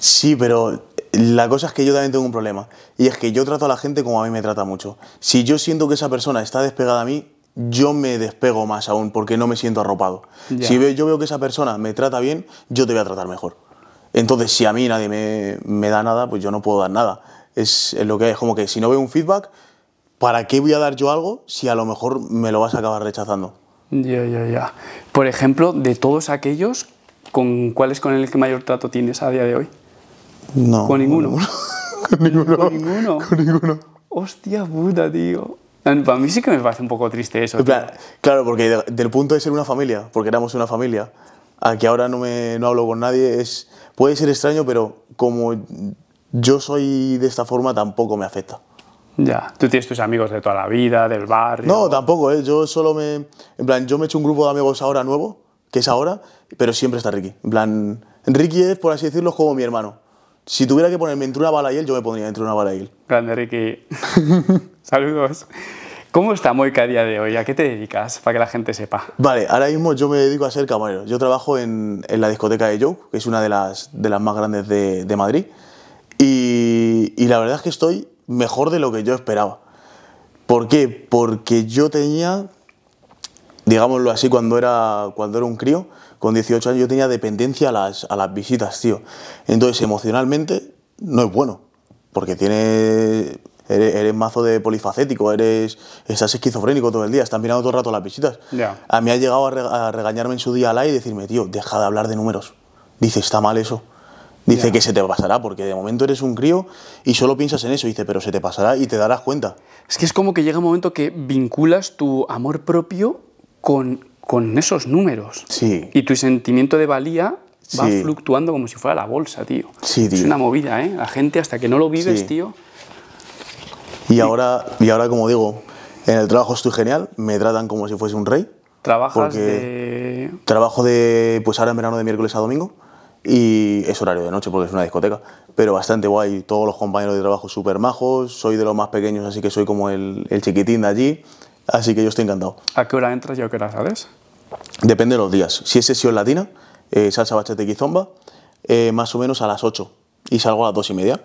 Sí, pero la cosa es que yo también tengo un problema. Y es que yo trato a la gente como a mí me trata mucho. Si yo siento que esa persona está despegada a mí, yo me despego más aún porque no me siento arropado. Si yo veo que esa persona me trata bien, yo te voy a tratar mejor. Entonces, si a mí nadie me, da nada, pues yo no puedo dar nada. Es, lo que es, como que si no veo un feedback, ¿para qué voy a dar yo algo si a lo mejor me lo vas a acabar rechazando? Ya, ya, ya. Por ejemplo, de todos aquellos, ¿con ¿cuál es con el que mayor trato tienes a día de hoy? No. ¿Con ninguno? Con ninguno. ¿Con ninguno? ¿Con ninguno? Hostia puta, tío. A mí sí que me parece un poco triste eso. claro, porque del punto de ser una familia, porque éramos una familia, a que ahora no, me, no hablo con nadie, es, puede ser extraño, pero como yo soy de esta forma, tampoco me afecta. Ya, tú tienes tus amigos de toda la vida, del barrio. No, tampoco, ¿eh? yo solo me. En plan, yo me he hecho un grupo de amigos ahora nuevo, que es ahora, pero siempre está Ricky. En plan, Ricky es, por así decirlo, como mi hermano. Si tuviera que ponerme entre una bala y él, yo me pondría entre una bala y él. Grande Ricky. Saludos. ¿Cómo está Moika a día de hoy? ¿A qué te dedicas? Para que la gente sepa. Vale, ahora mismo yo me dedico a ser camarero. Yo trabajo en, la discoteca de Joe, que es una de las, de las más grandes de, Madrid. Y, la verdad es que estoy mejor de lo que yo esperaba. ¿Por qué? Porque yo tenía, digámoslo así, cuando era, cuando era un crío, con 18 años yo tenía dependencia a las, visitas, tío. Entonces, emocionalmente, no es bueno, porque tienes Eres, mazo de polifacético, eres, estás esquizofrénico todo el día, están mirando todo el rato las visitas. A mí ha llegado a, regañarme en su día la y decirme, tío, deja de hablar de números. Dice, está mal eso. Dice que se te pasará, porque de momento eres un crío y solo piensas en eso. Dice, pero se te pasará y te darás cuenta. Es que es como que llega un momento que vinculas tu amor propio con, con esos números. Sí. Y tu sentimiento de valía va fluctuando como si fuera la bolsa, tío. Sí, Es una movida, ¿eh? La gente hasta que no lo vives, tío. Y, ahora, y ahora, como digo, en el trabajo estoy genial, me tratan como si fuese un rey. ¿Trabajas de...? Trabajo de, pues ahora en verano de miércoles a domingo y es horario de noche porque es una discoteca, pero bastante guay, todos los compañeros de trabajo súper majos, soy de los más pequeños así que soy como el, el chiquitín de allí, Así que yo estoy encantado. ¿A qué hora entras y a qué hora sales? Depende de los días. Si es sesión latina, eh, salsa bachata y eh, más o menos a las 8 y salgo a las 2 y media.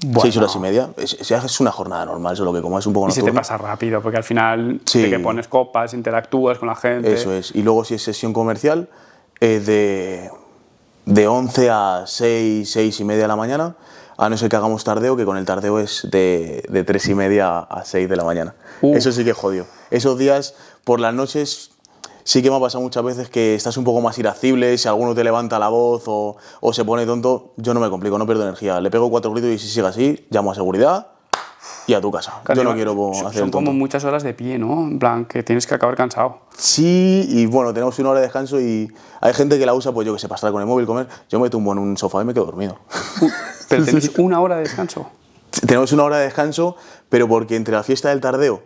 6 Seis horas y media. Es, una jornada normal, lo que como es un poco normal. Y si te pasa rápido, porque al final sí. te que pones copas, interactúas con la gente. Eso es. Y luego si es sesión comercial, eh, de, de 11 a 6, 6 y media de la mañana, a no ser que hagamos tardeo, que con el tardeo es de, de 3 y media a 6 de la mañana. Uh. Eso sí que jodió. Esos días, por las noches, sí que me ha pasado muchas veces que estás un poco más irascible, si alguno te levanta la voz o, o se pone tonto, yo no me complico, no pierdo energía. Le pego cuatro gritos y si sigue así, llamo a seguridad y a tu casa. yo no quiero hacer Son como muchas horas de pie, ¿no? En plan, que tienes que acabar cansado. Sí, y bueno, tenemos una hora de descanso y hay gente que la usa, pues yo que sé, pasar con el móvil, comer. Yo me tumbo en un sofá y me quedo dormido. Uh, ¿Pero tenéis una hora de descanso? Tenemos una hora de descanso, pero porque entre la fiesta del tardeo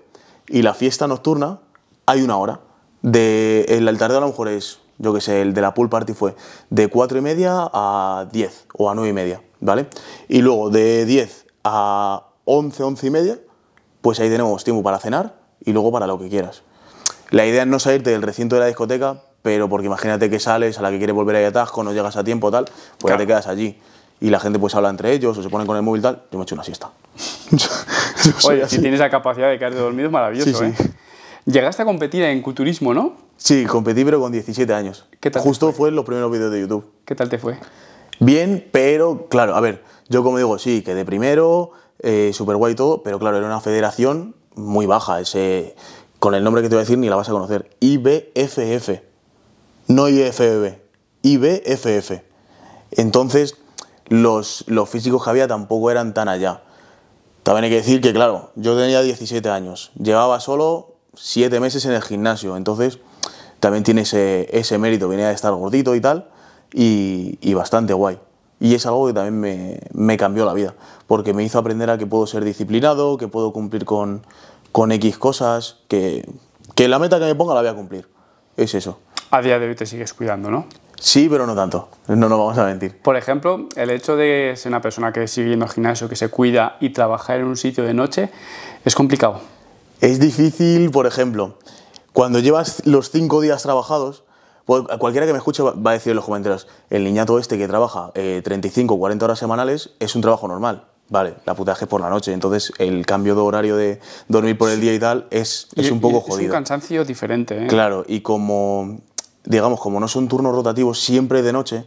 y la fiesta nocturna hay una hora. De, el tardeo a lo mejor es, yo que sé, el de la pool party fue de 4 y media a 10 o a 9 y media, ¿vale? Y luego de 10 a 11, 11 y media, pues ahí tenemos tiempo para cenar y luego para lo que quieras. La idea es no salirte del recinto de la discoteca, pero porque imagínate que sales, a la que quieres volver a atasco, no llegas a tiempo, tal, pues ya te quedas allí. Y la gente pues habla entre ellos o se ponen con el móvil tal, yo me echo una siesta. Oye, si tienes la capacidad de quedarte dormido es maravilloso, ¿eh? Llegaste a competir en culturismo, ¿no? Sí, competí pero con 17 años. ¿Qué tal? Justo fue? en los primeros vídeos de YouTube. ¿Qué tal te fue? Bien, pero claro, a ver, yo como digo, sí, quedé primero, eh, super súper guay todo, pero claro, era una federación muy baja, ese, con el nombre que te voy a decir ni la vas a conocer, IBFF, no IFBB, IBFF. Entonces, los, los físicos que había tampoco eran tan allá. También hay que decir que, claro, yo tenía 17 años, llevaba solo 7 meses en el gimnasio, entonces también tiene ese, mérito, venía de estar gordito y tal, y bastante guay y es algo que también me, cambió la vida, porque me hizo aprender a que puedo ser disciplinado, que puedo cumplir con, con X cosas, que, la meta que me ponga la voy a cumplir. Es eso. A día de hoy te sigues cuidando, ¿no? Sí, pero no tanto, no nos vamos a mentir. Por ejemplo, el hecho de ser una persona que sigue yendo al gimnasio, que se cuida y trabajar en un sitio de noche, es complicado. Es difícil, por ejemplo, cuando llevas los cinco días trabajados, pues, cualquiera que me escuche va a decir los comentarios, el niñato este que trabaja 35 o 40 horas semanales es un trabajo normal. Vale, la putaje es por la noche, entonces el cambio de horario de dormir por el día y tal es, un poco jodido. Es un cansancio diferente. ¿eh? Claro, y como, digamos, como no son turnos rotativos siempre de noche,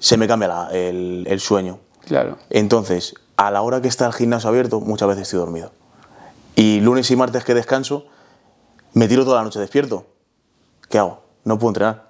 se me cambia el, el, sueño. Claro. Entonces, a la hora que está el gimnasio abierto, muchas veces estoy dormido. Y lunes y martes que descanso, me tiro toda la noche despierto. ¿Qué hago? no puedo entrenar.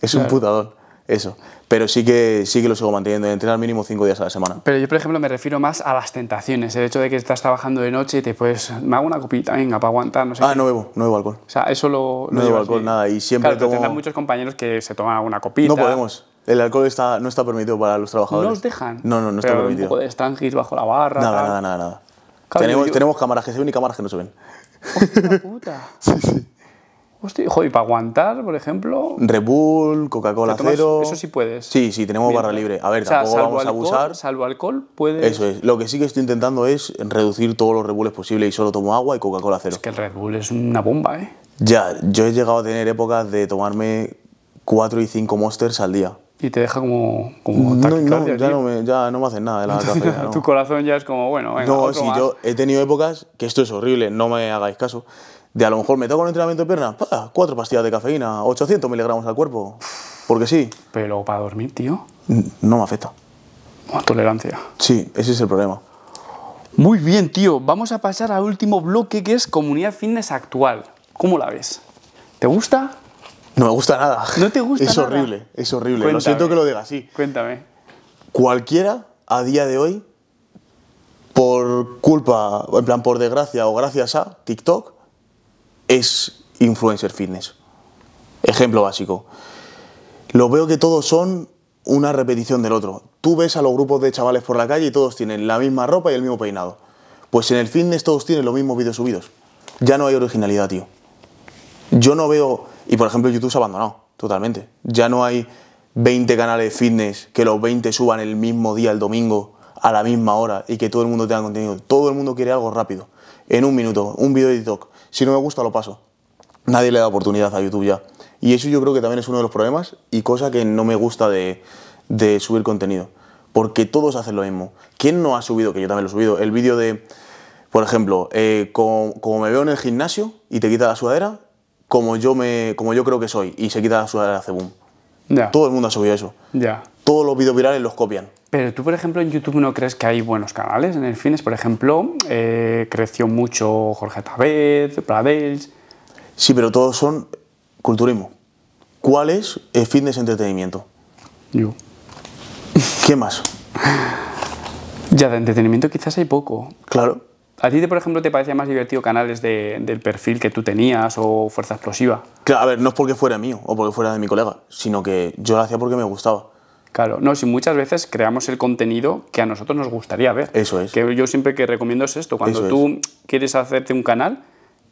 Es un putadón eso. Pero sí que, sí lo sigo manteniendo, entrenar mínimo cinco días a la semana. Pero yo, por ejemplo, me refiero más a las tentaciones, el hecho de que estás trabajando de noche y te puedes, me hago una copita, venga, para aguantar, no sé. Ah, no bebo, no bebo alcohol. O sea, eso lo... No, bebo alcohol, nada, y siempre claro, tomo... Hay muchos compañeros que se toman una copita. No podemos. El alcohol está, no está permitido para los trabajadores. ¿No los dejan? No, no, no está permitido. un poco de bajo la barra... Nada, tal. nada, nada, nada. tenemos, tenemos cámaras que se ven y cámaras que no se ven. ¡Hostia puta! sí, sí joder, ¿y para aguantar, por ejemplo? Red Bull, Coca-Cola cero. Eso sí puedes. Sí, sí, tenemos barra libre. A ver, tampoco vamos a abusar. Salvo alcohol, puedes. Eso es. Lo que sí que estoy intentando es reducir todos los Red Bulls posibles y solo tomo agua y Coca-Cola cero. Es que el Red Bull es una bomba, ¿eh? Ya, yo he llegado a tener épocas de tomarme 4 y 5 monsters al día. Y te deja como, como no, no, ya, no me, ya no me hacen nada de la Tu corazón ya es como, bueno, venga, No, si yo he tenido épocas que esto es horrible, no me hagáis caso de a lo mejor me toca un entrenamiento de piernas, cuatro pastillas de cafeína, 800 miligramos al cuerpo, porque sí. Pero para dormir, tío. No me afecta. Más tolerancia. Sí, ese es el problema. Muy bien, tío. Vamos a pasar al último bloque que es comunidad fitness actual. ¿Cómo la ves? ¿Te gusta? No me gusta nada. ¿No te gusta es Horrible, es horrible, Lo siento que lo diga así. Cuéntame. Cualquiera, a día de hoy, por culpa, en plan, por desgracia o gracias a TikTok, es influencer fitness. Ejemplo básico. Lo veo que todos son una repetición del otro. Tú ves a los grupos de chavales por la calle y todos tienen la misma ropa y el mismo peinado. Pues en el fitness todos tienen los mismos vídeos subidos. Ya no hay originalidad, tío. Yo no veo... Y por ejemplo YouTube se ha abandonado totalmente. Ya no hay 20 canales de fitness que los 20 suban el mismo día, el domingo, a la misma hora y que todo el mundo tenga contenido. Todo el mundo quiere algo rápido. En un minuto, un vídeo de TikTok. Si no me gusta, lo paso. Nadie le da oportunidad a YouTube ya. Y eso yo creo que también es uno de los problemas y cosa que no me gusta de, subir contenido. Porque todos hacen lo mismo. ¿Quién no ha subido? Que yo también lo he subido. El vídeo de, por ejemplo, eh, como, me veo en el gimnasio y te quita la sudadera, como yo, me, como yo creo que soy, y se quita la sudadera hace boom. Todo el mundo ha subido eso. Ya. Todos los vídeos virales los copian. Pero tú, por ejemplo, en YouTube no crees que hay buenos canales en el fines. Por ejemplo, eh, creció mucho Jorge Tabet, Pradels. Sí, pero todos son culturismo. ¿Cuál es el fitness entretenimiento? Yo. ¿Qué más? Ya, de entretenimiento quizás hay poco. Claro. ¿A ti, por ejemplo, te parecía más divertido canales de, del perfil que tú tenías o Fuerza Explosiva? Claro, a ver, no es porque fuera mío o porque fuera de mi colega, sino que yo lo hacía porque me gustaba. Claro, no, si muchas veces creamos el contenido que a nosotros nos gustaría ver. Eso es. Que yo siempre que recomiendo es esto, cuando tú quieres hacerte un canal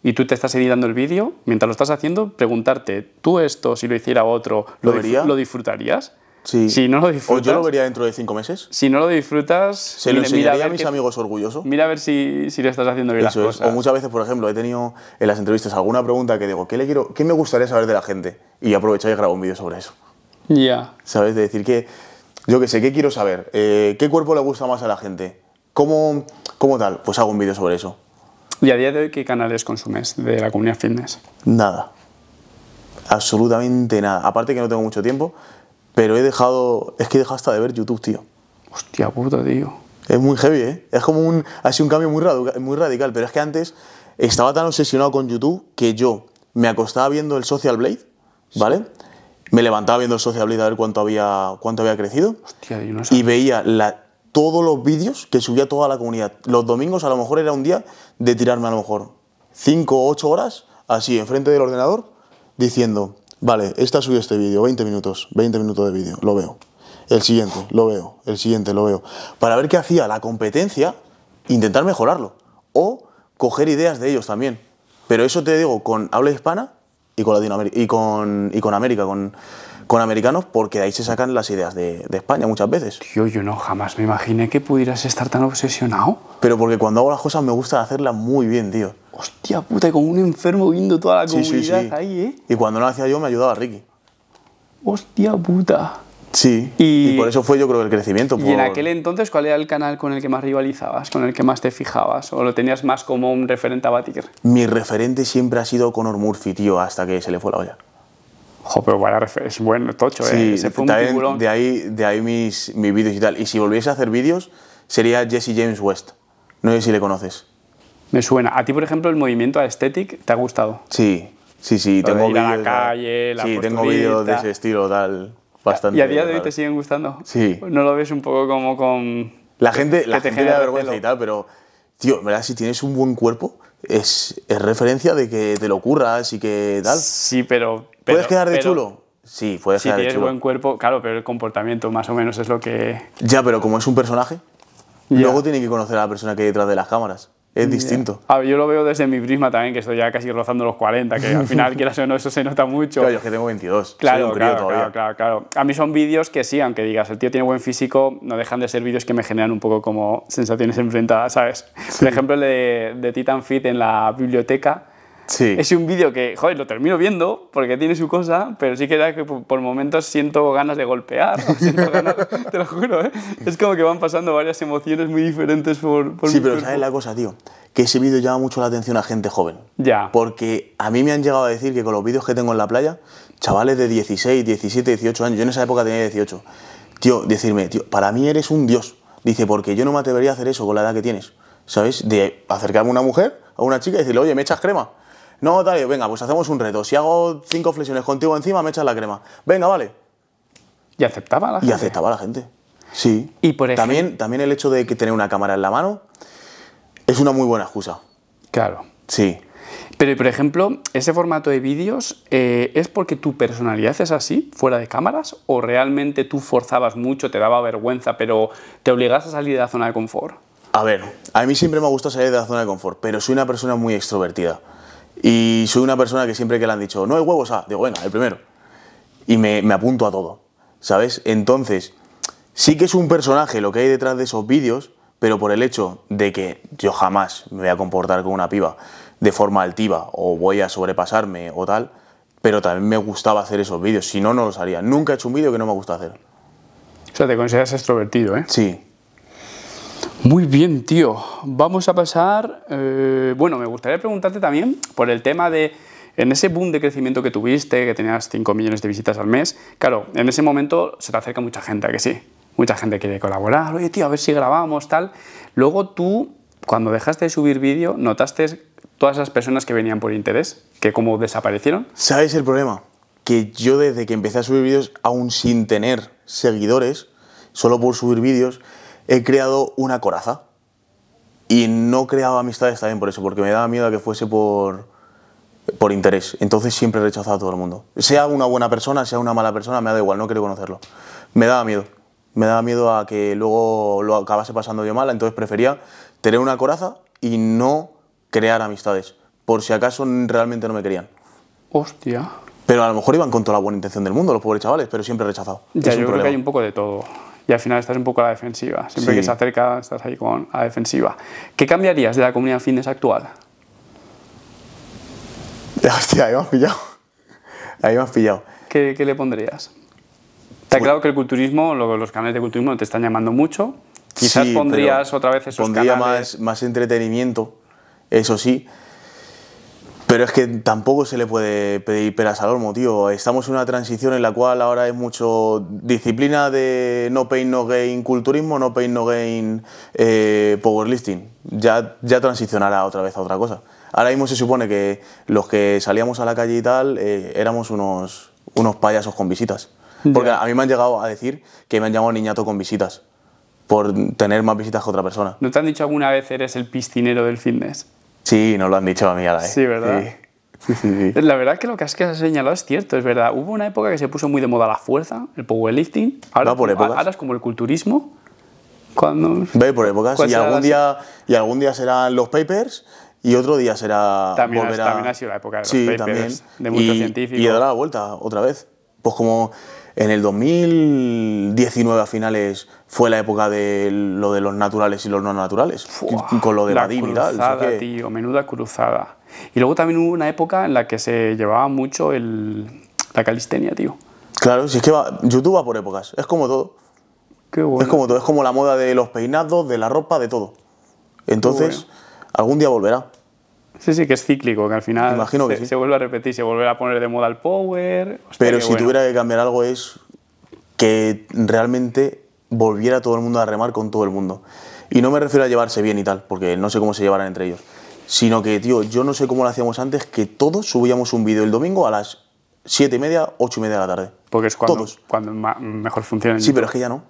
y tú te estás editando el vídeo, mientras lo estás haciendo, preguntarte, tú esto, si lo hiciera otro, ¿lo, vería? ¿lo disfrutarías? Sí. Si no lo disfrutas. O yo lo vería dentro de cinco meses. Si no lo disfrutas. Se lo a, mis amigos orgullosos. Mira a ver si, si le estás haciendo bien las cosas. O muchas veces, por ejemplo, he tenido en las entrevistas alguna pregunta que digo, ¿qué, le quiero, ¿qué me gustaría saber de la gente? Y aprovecho y grabo un vídeo sobre eso. Ya. ¿Sabes? De decir que, yo qué sé, ¿qué quiero saber? Eh, ¿Qué cuerpo le gusta más a la gente? ¿Cómo, ¿Cómo tal? Pues hago un vídeo sobre eso. ¿Y a día de hoy qué canales consumes de la comunidad fitness? Nada. Absolutamente nada. Aparte que no tengo mucho tiempo, pero he dejado. Es que he dejado hasta de ver YouTube, tío. Hostia puta, tío. Es muy heavy, ¿eh? Es como un. Ha sido un cambio muy, muy radical, pero es que antes estaba tan obsesionado con YouTube que yo me acostaba viendo el Social Blade, ¿vale? me levantaba viendo sociabilidad a ver cuánto había, cuánto había crecido y veía todos los vídeos que subía toda la comunidad. Los domingos a lo mejor era un día de tirarme a lo mejor 5 o 8 horas así enfrente del ordenador diciendo, vale, esta subió este vídeo, 20 minutos, 20 minutos de vídeo, lo veo. El siguiente, lo veo, el siguiente, lo veo. Para ver qué hacía la competencia, intentar mejorarlo o coger ideas de ellos también. Pero eso te digo, con habla hispana y con América, con, americanos, porque de ahí se sacan las ideas de, España muchas veces. Tío, yo no jamás me imaginé que pudieras estar tan obsesionado. Pero porque cuando hago las cosas me gusta hacerlas muy bien, tío. Hostia puta, y con un enfermo viendo toda la ahí, ¿eh? Y cuando no lo hacía yo me ayudaba Ricky. Hostia puta. Sí, y, por eso fue yo creo el crecimiento. ¿Y en aquel entonces cuál era el canal con el que más rivalizabas, con el que más te fijabas o lo tenías más como un referente a Batiker? Mi referente siempre ha sido Conor Murphy, tío, hasta que se le fue la olla. Ojo, pero es bueno, tocho, eh, Se fue un de ahí, de ahí mis, mis vídeos y tal. Y si volviese a hacer vídeos, sería Jesse James West. No sé si le conoces. Me suena. ¿A ti, por ejemplo, el movimiento aesthetic te ha gustado? Sí, sí, sí. tengo de la calle, Sí, tengo vídeos de ese estilo, tal. ¿Y a día de hoy te siguen gustando? Sí. ¿No lo ves un poco como con...? La gente, la gente da vergüenza y tal, pero, tío, en verdad, si tienes un buen cuerpo, es, referencia de que te lo curras y que tal. Sí, pero... ¿Puedes quedar de chulo? Sí, puedes quedar de chulo. Si tienes buen cuerpo, claro, pero el comportamiento más o menos es lo que... Ya, pero como es un personaje, luego tiene que conocer a la persona que hay detrás de las cámaras es distinto. A ver, yo lo veo desde mi prisma también, que estoy ya casi rozando los 40, que al final, quieras o no, eso se nota mucho. Claro, yo que tengo 22. Claro, soy claro, todavía. claro, A mí son vídeos que sí, aunque digas, el tío tiene buen físico, no dejan de ser vídeos que me generan un poco como sensaciones enfrentadas, ¿sabes? Por ejemplo, el de Titan Fit en la biblioteca es un vídeo que, joder, lo termino viendo porque tiene su cosa, pero sí que da que por momentos siento ganas de golpear. te lo juro, ¿eh? Es como que van pasando varias emociones muy diferentes por... sí, pero ¿sabes la cosa, tío? Que ese vídeo llama mucho la atención a gente joven. Ya. Porque a mí me han llegado a decir que con los vídeos que tengo en la playa, chavales de 16, 17, 18 años, yo en esa época tenía 18, tío, decirme, tío, para mí eres un dios. Dice, porque yo no me atrevería a hacer eso con la edad que tienes. ¿Sabes? De acercarme a una mujer, a una chica y decirle, oye, ¿me echas crema? No, dale, venga, pues hacemos un reto. Si hago cinco flexiones contigo encima, me echas la crema. Venga, vale. Y aceptaba la gente. Y aceptaba la gente. Sí. Y por ejemplo, también, también el hecho de que tener una cámara en la mano es una muy buena excusa. Claro. Sí. Pero, por ejemplo, ese formato de vídeos, eh, ¿es porque tu personalidad es así, fuera de cámaras? ¿O realmente tú forzabas mucho, te daba vergüenza, pero te obligas a salir de la zona de confort? A ver, a mí siempre me gusta salir de la zona de confort, pero soy una persona muy extrovertida. Y soy una persona que siempre que le han dicho, no hay huevos ah, digo, bueno, el primero. Y me, apunto a todo, ¿sabes? Entonces, sí que es un personaje lo que hay detrás de esos vídeos, pero por el hecho de que yo jamás me voy a comportar con una piba de forma altiva o voy a sobrepasarme o tal, pero también me gustaba hacer esos vídeos, si no, no los haría. Nunca he hecho un vídeo que no me gusta hacer. O sea, te consideras extrovertido, ¿eh? Sí, muy bien, tío. Vamos a pasar... Eh, bueno, me gustaría preguntarte también por el tema de... En ese boom de crecimiento que tuviste, que tenías 5 millones de visitas al mes, claro, en ese momento se te acerca mucha gente, ¿a que sí? Mucha gente quiere colaborar, oye tío, a ver si grabamos, tal. Luego tú, cuando dejaste de subir vídeo, ¿notaste todas esas personas que venían por interés, que como desaparecieron? ¿Sabes el problema? Que yo desde que empecé a subir vídeos, aún sin tener seguidores, solo por subir vídeos, he creado una coraza. Y no creaba amistades también por eso, porque me daba miedo a que fuese por, por interés. Entonces siempre he rechazado a todo el mundo. Sea una buena persona, sea una mala persona, me da igual, no quiero conocerlo. Me daba miedo. Me daba miedo a que luego lo acabase pasando yo mal, entonces prefería tener una coraza y no crear amistades. Por si acaso realmente no me querían. Hostia. Pero a lo mejor iban con toda la buena intención del mundo los pobres chavales, pero siempre he rechazado. Ya, yo creo que hay un poco de todo y al final estás un poco a la defensiva. Siempre que se acerca, estás ahí con a la defensiva. ¿Qué cambiarías de la comunidad fitness actual? Hostia, ahí me has pillado. Ahí me pillado. ¿Qué, le pondrías? Está pues claro que el culturismo, los canales de culturismo te están llamando mucho. Quizás pondrías otra vez esos pondría canales. más, más entretenimiento, eso sí. Pero es que tampoco se le puede pedir peras al olmo, tío. Estamos en una transición en la cual ahora es mucho disciplina de no pain, no gain culturismo, no pain, no gain eh, powerlifting. Ya, ya transicionará otra vez a otra cosa. Ahora mismo se supone que los que salíamos a la calle y tal eh, éramos unos, unos payasos con visitas. Porque a mí me han llegado a decir que me han llamado niñato con visitas por tener más visitas que otra persona. ¿No te han dicho alguna vez eres el piscinero del fitness? Sí, nos lo han dicho a mí a la vez. Sí, ¿verdad? la verdad es que lo que has señalado es cierto, es verdad. Hubo una época que se puso muy de moda la fuerza, el powerlifting. Ahora, por épocas. es como el culturismo. Cuando, Ve por épocas. Y algún, día, y algún día serán los papers y otro día será también, También ha sido la época de los papers, de muchos y, científicos. Y dará la vuelta otra vez. Pues como en el 2019 a finales fue la época de lo de los naturales y los no naturales, con lo de la, la cruzada, tío, menuda cruzada. Y luego también hubo una época en la que se llevaba mucho el, la calistenia, tío. Claro, si es que YouTube va por épocas, es como todo. Qué bueno. Es como todo, es como la moda de los peinados, de la ropa, de todo. Entonces, algún día volverá. Sí, sí, que es cíclico, que al final Imagino se, se, vuelve a repetir, se vuelve a poner de moda el power. Pero si tuviera que cambiar algo es que realmente volviera todo el mundo a remar con todo el mundo. Y no me refiero a llevarse bien y tal, porque no sé cómo se llevarán entre ellos. Sino que, tío, yo no sé cómo lo hacíamos antes, que todos subíamos un vídeo el domingo a las 7 y media, 8 y media de la tarde. Porque es cuando, Todos. cuando mejor funciona. Sí, pero es que ya no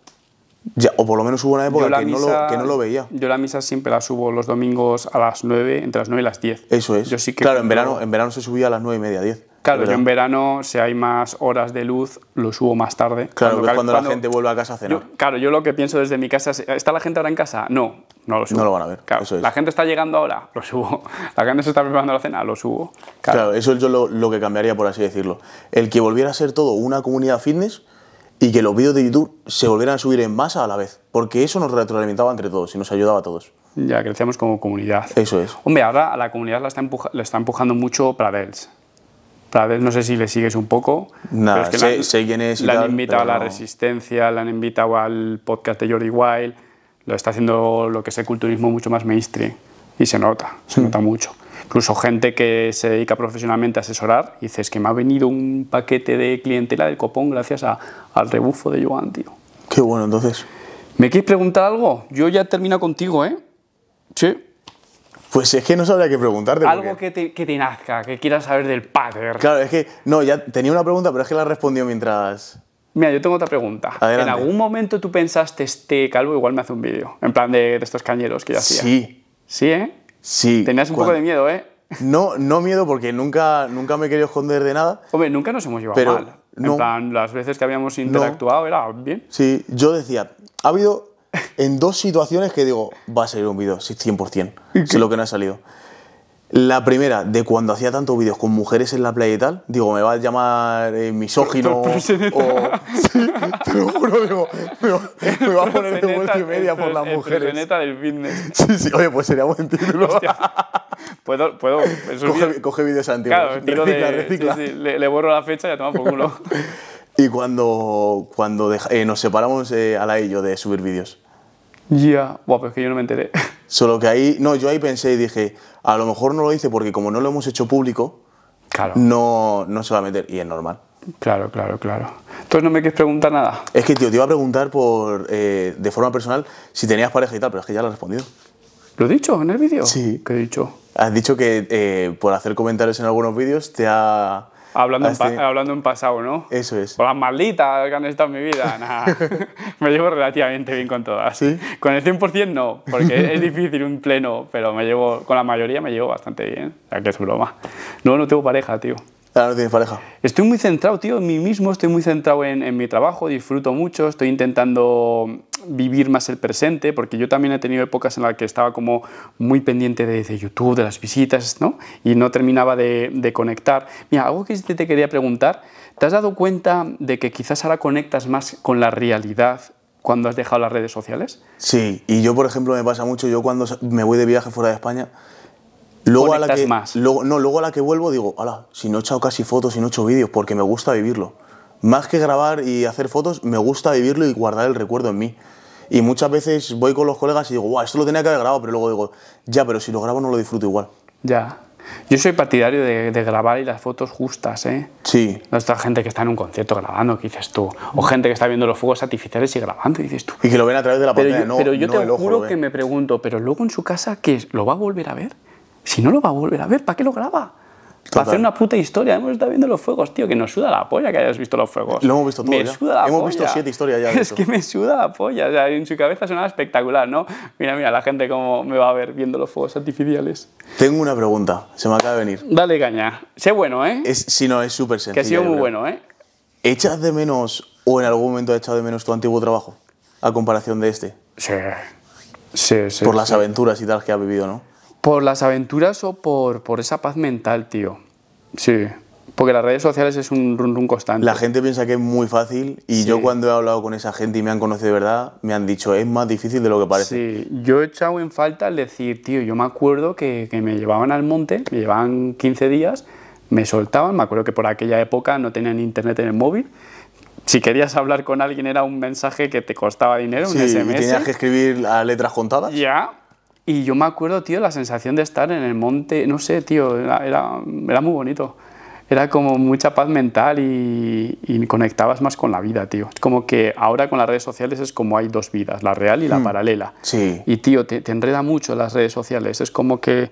o por lo menos hubo una época que, no lo, que, no lo, veía. Yo la misa siempre la subo los domingos a las 9, entre las 9 y las 10. Eso es. claro, en verano, en verano se subía a las 9 y media, 10. Claro, yo en verano, si hay más horas de luz, lo subo más tarde. Claro, cuando, la gente vuelve a casa a cenar. claro, yo lo que pienso desde mi casa es, ¿está la gente ahora en casa? No, no lo subo. No lo van a ver, claro, eso es. La gente está llegando ahora, lo subo. La gente se está preparando la cena, lo subo. Claro, eso es yo lo que cambiaría, por así decirlo. El que volviera a ser todo una comunidad fitness y que los vídeos de YouTube se volvieran a subir en masa a la vez, porque eso nos retroalimentaba entre todos y nos ayudaba a todos. Ya crecíamos como comunidad. Eso es. Hombre, ahora a la comunidad la está, empuja la está empujando mucho Pradels. Pradels, no sé si le sigues un poco. Nada, que sé, la, quién es. La han invitado a La Resistencia, la han invitado al podcast de Jordi Wild, lo está haciendo lo que es el culturismo mucho más mainstream y se nota, se hmm. nota mucho. Incluso gente que se dedica profesionalmente a asesorar dices que me ha venido un paquete de clientela del copón gracias a, al rebufo de Joan, tío. Qué bueno, entonces. ¿Me quieres preguntar algo? Yo ya termino contigo, ¿eh? Sí. Pues es que no sabría qué preguntarte. Algo que, te, que, te, nazca, que quieras saber del padre. Claro, es que, no, ya tenía una pregunta, pero es que la respondió mientras... Mira, yo tengo otra pregunta. Adelante. ¿En algún momento tú pensaste, este calvo igual me hace un vídeo? En plan de, de estos cañeros que yo hacía. Sí. ¿Sí, eh? Sí. Tenías un poco de miedo, ¿eh? No, no miedo porque nunca, nunca me he querido esconder de nada. Hombre, nunca nos hemos llevado pero mal. No, las veces que habíamos interactuado era bien. Sí, yo decía, ha habido en dos situaciones que digo, va a salir un vídeo, sí, 100%, que es lo que no ha salido. La primera, de cuando hacía tantos vídeos con mujeres en la playa y tal, digo, me va a llamar eh, misógino o... Sí, te lo juro, me va, a poner de vuelta y media por las mujeres. El del fitness. Sí, sí, oye, pues sería buen título. Hostia. Puedo, puedo. Coge, vídeos antiguos. Claro, recicla, recicla. Sí, sí, le, borro la fecha y ya toma por culo. y cuando, cuando eh, nos separamos eh, a la y de subir vídeos ya, yeah. es que yo no me enteré. Solo que ahí, no, yo ahí pensé y dije, a lo mejor no lo hice porque como no lo hemos hecho público, claro. no, no se va a meter y es normal. Claro, claro, claro. Entonces no me quieres preguntar nada. Es que, tío, te iba a preguntar por, eh, de forma personal si tenías pareja y tal, pero es que ya lo has respondido. ¿Lo he dicho en el vídeo? Sí. que he dicho? Has dicho que eh, por hacer comentarios en algunos vídeos te ha Hablando, en, ah, hablando en pasado, ¿no? Eso es. Por las malditas que han estado en mi vida, nada. me llevo relativamente bien con todas. ¿Sí? Con el 100% no, porque es difícil un pleno, pero me llevo, con la mayoría me llevo bastante bien. O sea, que es broma. No, no tengo pareja, tío. Ahora no tienes pareja. Estoy muy centrado, tío, en mí mismo, estoy muy centrado en, mi trabajo, disfruto mucho, estoy intentando vivir más el presente, porque yo también he tenido épocas en las que estaba como muy pendiente de, YouTube, de las visitas, ¿no? Y no terminaba de, de conectar. Mira, algo que te quería preguntar, ¿te has dado cuenta de que quizás ahora conectas más con la realidad cuando has dejado las redes sociales? Sí, y yo, por ejemplo, me pasa mucho, yo cuando me voy de viaje fuera de España, luego a la que, no, luego a la que vuelvo digo, ala, si no he echado casi fotos, si no he hecho vídeos, porque me gusta vivirlo. Más que grabar y hacer fotos, me gusta vivirlo y guardar el recuerdo en mí. Y muchas veces voy con los colegas y digo, guau, esto lo tenía que haber grabado, pero luego digo, ya, pero si lo grabo no lo disfruto igual. Ya. Yo soy partidario de, grabar y las fotos justas, ¿eh? Sí. no está gente que está en un concierto grabando, que dices tú, o gente que está viendo los fuegos artificiales y grabando, y dices tú. Y que lo ven a través de la pero pantalla, no, Pero yo te juro que me pregunto, ¿pero luego en su casa qué es? ¿Lo va a volver a ver? Si no lo va a volver a ver, ¿para qué lo graba? Para hacer una puta historia. Hemos estado viendo los fuegos, tío, que nos suda la polla que hayas visto los fuegos. Lo hemos visto todo. Me ya. hemos visto siete historias ya. Es que me suda la polla. en su cabeza suena espectacular, ¿no? Mira, mira, la gente cómo me va a ver viendo los fuegos artificiales. Tengo una pregunta, se me acaba de venir. Dale caña. Sé bueno, ¿eh? Es, si no, es súper sencillo. Que ha sido muy bueno, ¿eh? ¿Echas de menos o en algún momento has echado de menos tu antiguo trabajo a comparación de este? Sí. Sí, sí. Por las aventuras y tal que ha vivido, ¿no? Por las aventuras o por, esa paz mental, tío. Sí. Porque las redes sociales es un run run constante. La gente piensa que es muy fácil y yo cuando he hablado con esa gente y me han conocido de verdad, me han dicho, es más difícil de lo que parece. Sí, yo he echado en falta el decir, tío, yo me acuerdo que, me llevaban al monte, me llevaban 15 días, me soltaban, me acuerdo que por aquella época no tenían internet en el móvil, si querías hablar con alguien era un mensaje que te costaba dinero, un SMS. Y tenías que escribir a letras contadas. Ya, y yo me acuerdo, tío, la sensación de estar en el monte, no sé, tío, era, era, muy bonito. Era como mucha paz mental y, conectabas más con la vida, tío. Es como que ahora con las redes sociales es como hay dos vidas, la real y la hmm. paralela. Sí. Y, tío, te, enreda mucho las redes sociales. Es como que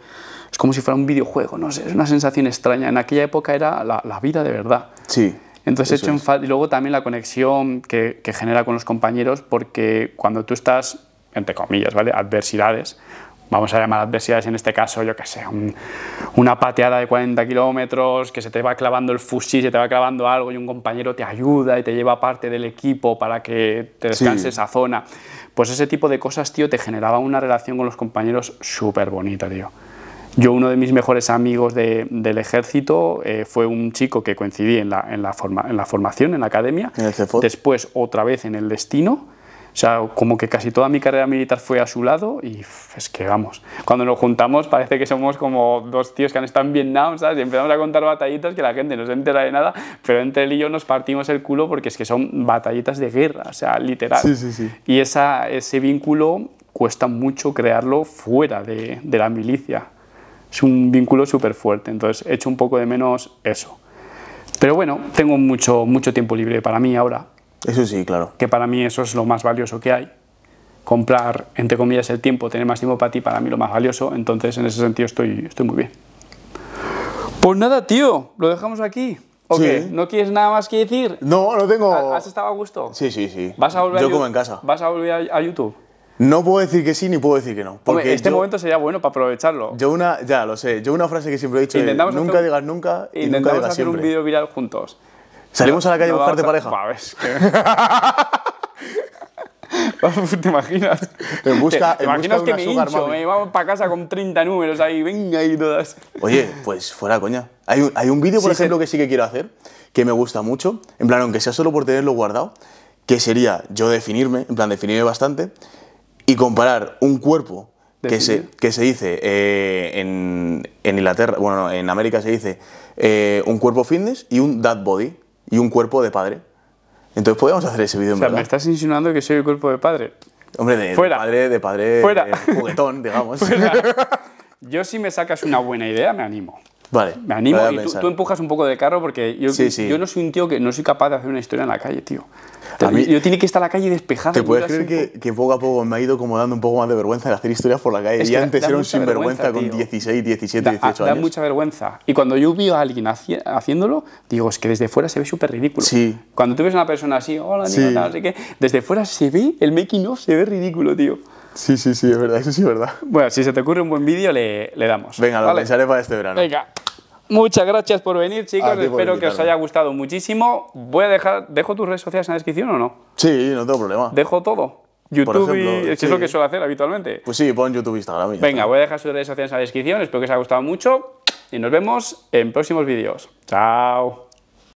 es como si fuera un videojuego, no sé, es una sensación extraña. En aquella época era la, vida de verdad. Sí. Entonces, hecho y luego también la conexión que, que genera con los compañeros, porque cuando tú estás entre comillas, ¿vale? Adversidades. Vamos a llamar adversidades en este caso, yo qué sé, una pateada de 40 kilómetros, que se te va clavando el fusil, se te va clavando algo y un compañero te ayuda y te lleva parte del equipo para que te descanse esa zona. Pues ese tipo de cosas, tío, te generaba una relación con los compañeros súper bonita, tío. Yo, uno de mis mejores amigos del ejército eh, fue un chico que coincidí en la, formación, en la academia. Después, otra vez en el destino sea, como que casi toda mi carrera militar fue a su lado y es que vamos, cuando nos juntamos parece que somos como dos tíos que han estado bien Vietnam, ¿sabes? Y empezamos a contar batallitas que la gente no se entera de nada, pero entre él y yo nos partimos el culo porque es que son batallitas de guerra, o sea, literal. Sí, sí, sí. Y esa, ese vínculo cuesta mucho crearlo fuera de, la milicia. Es un vínculo súper fuerte, entonces echo un poco de menos eso. Pero bueno, tengo mucho, mucho tiempo libre para mí ahora eso sí, claro. Que para mí eso es lo más valioso que hay. Comprar, entre comillas, el tiempo, tener más tiempo para ti, para mí lo más valioso. Entonces, en ese sentido, estoy, estoy muy bien. Pues nada, tío, lo dejamos aquí. ¿O ¿No quieres nada más que decir? No, no tengo. ¿Has estado a gusto? Sí, sí, sí. ¿Vas a volver yo a como en casa. ¿Vas a volver a YouTube? No puedo decir que sí ni puedo decir que no. Porque este momento sería bueno para aprovecharlo. Yo una, ya lo sé, yo una frase que siempre he dicho nunca digas nunca y intentamos nunca digas hacer un vídeo viral juntos. Salimos a la calle a buscarte pareja. ¿Te imaginas? Me busca, imaginas que me hincho? Me vamos para casa con 30 números ahí, venga y todas. Oye, pues fuera coña. Hay un, hay un vídeo, por ejemplo, que sí que quiero hacer, que me gusta mucho, en plan, aunque sea solo por tenerlo guardado, que sería yo definirme, en plan, definirme bastante, y comparar un cuerpo que se, que se, dice eh, en, en, Inglaterra, bueno, en América se dice eh, un cuerpo fitness y un dad body y un cuerpo de padre. Entonces podemos hacer ese video en o sea, me estás insinuando que soy el cuerpo de padre. Hombre, de, padre, de padre De juguetón, digamos. Yo si me sacas una buena idea, me animo. Vale. Me animo y tú, empujas un poco de carro porque yo, yo no soy un tío que no soy capaz de hacer una historia en la calle, tío yo tiene que estar la calle despejada. ¿Te puedes creer que, que, poco a poco me ha ido como dando un poco más de vergüenza en hacer historias por la calle? ya y antes era un sinvergüenza con 16, 17, 18 años. Da mucha vergüenza. Y cuando yo veo a alguien haciéndolo, digo, es que desde fuera se ve súper ridículo. Sí. Cuando tú ves a una persona así, hola, ni así que desde fuera se ve, el making of se ve ridículo, tío. Sí, sí, sí, es verdad, eso sí es verdad. Bueno, si se te ocurre un buen vídeo, le, le damos. Venga, lo pensaré para este verano. Venga. Muchas gracias por venir, chicos. Espero que os haya gustado muchísimo. Voy a dejar, ¿Dejo tus redes sociales en la descripción o no? Sí, no tengo problema. Dejo todo. YouTube, y, es lo que suelo hacer habitualmente. Pues sí, pon YouTube, Instagram. Y Venga, voy a dejar sus redes sociales en la descripción. Espero que os haya gustado mucho y nos vemos en próximos vídeos. Chao.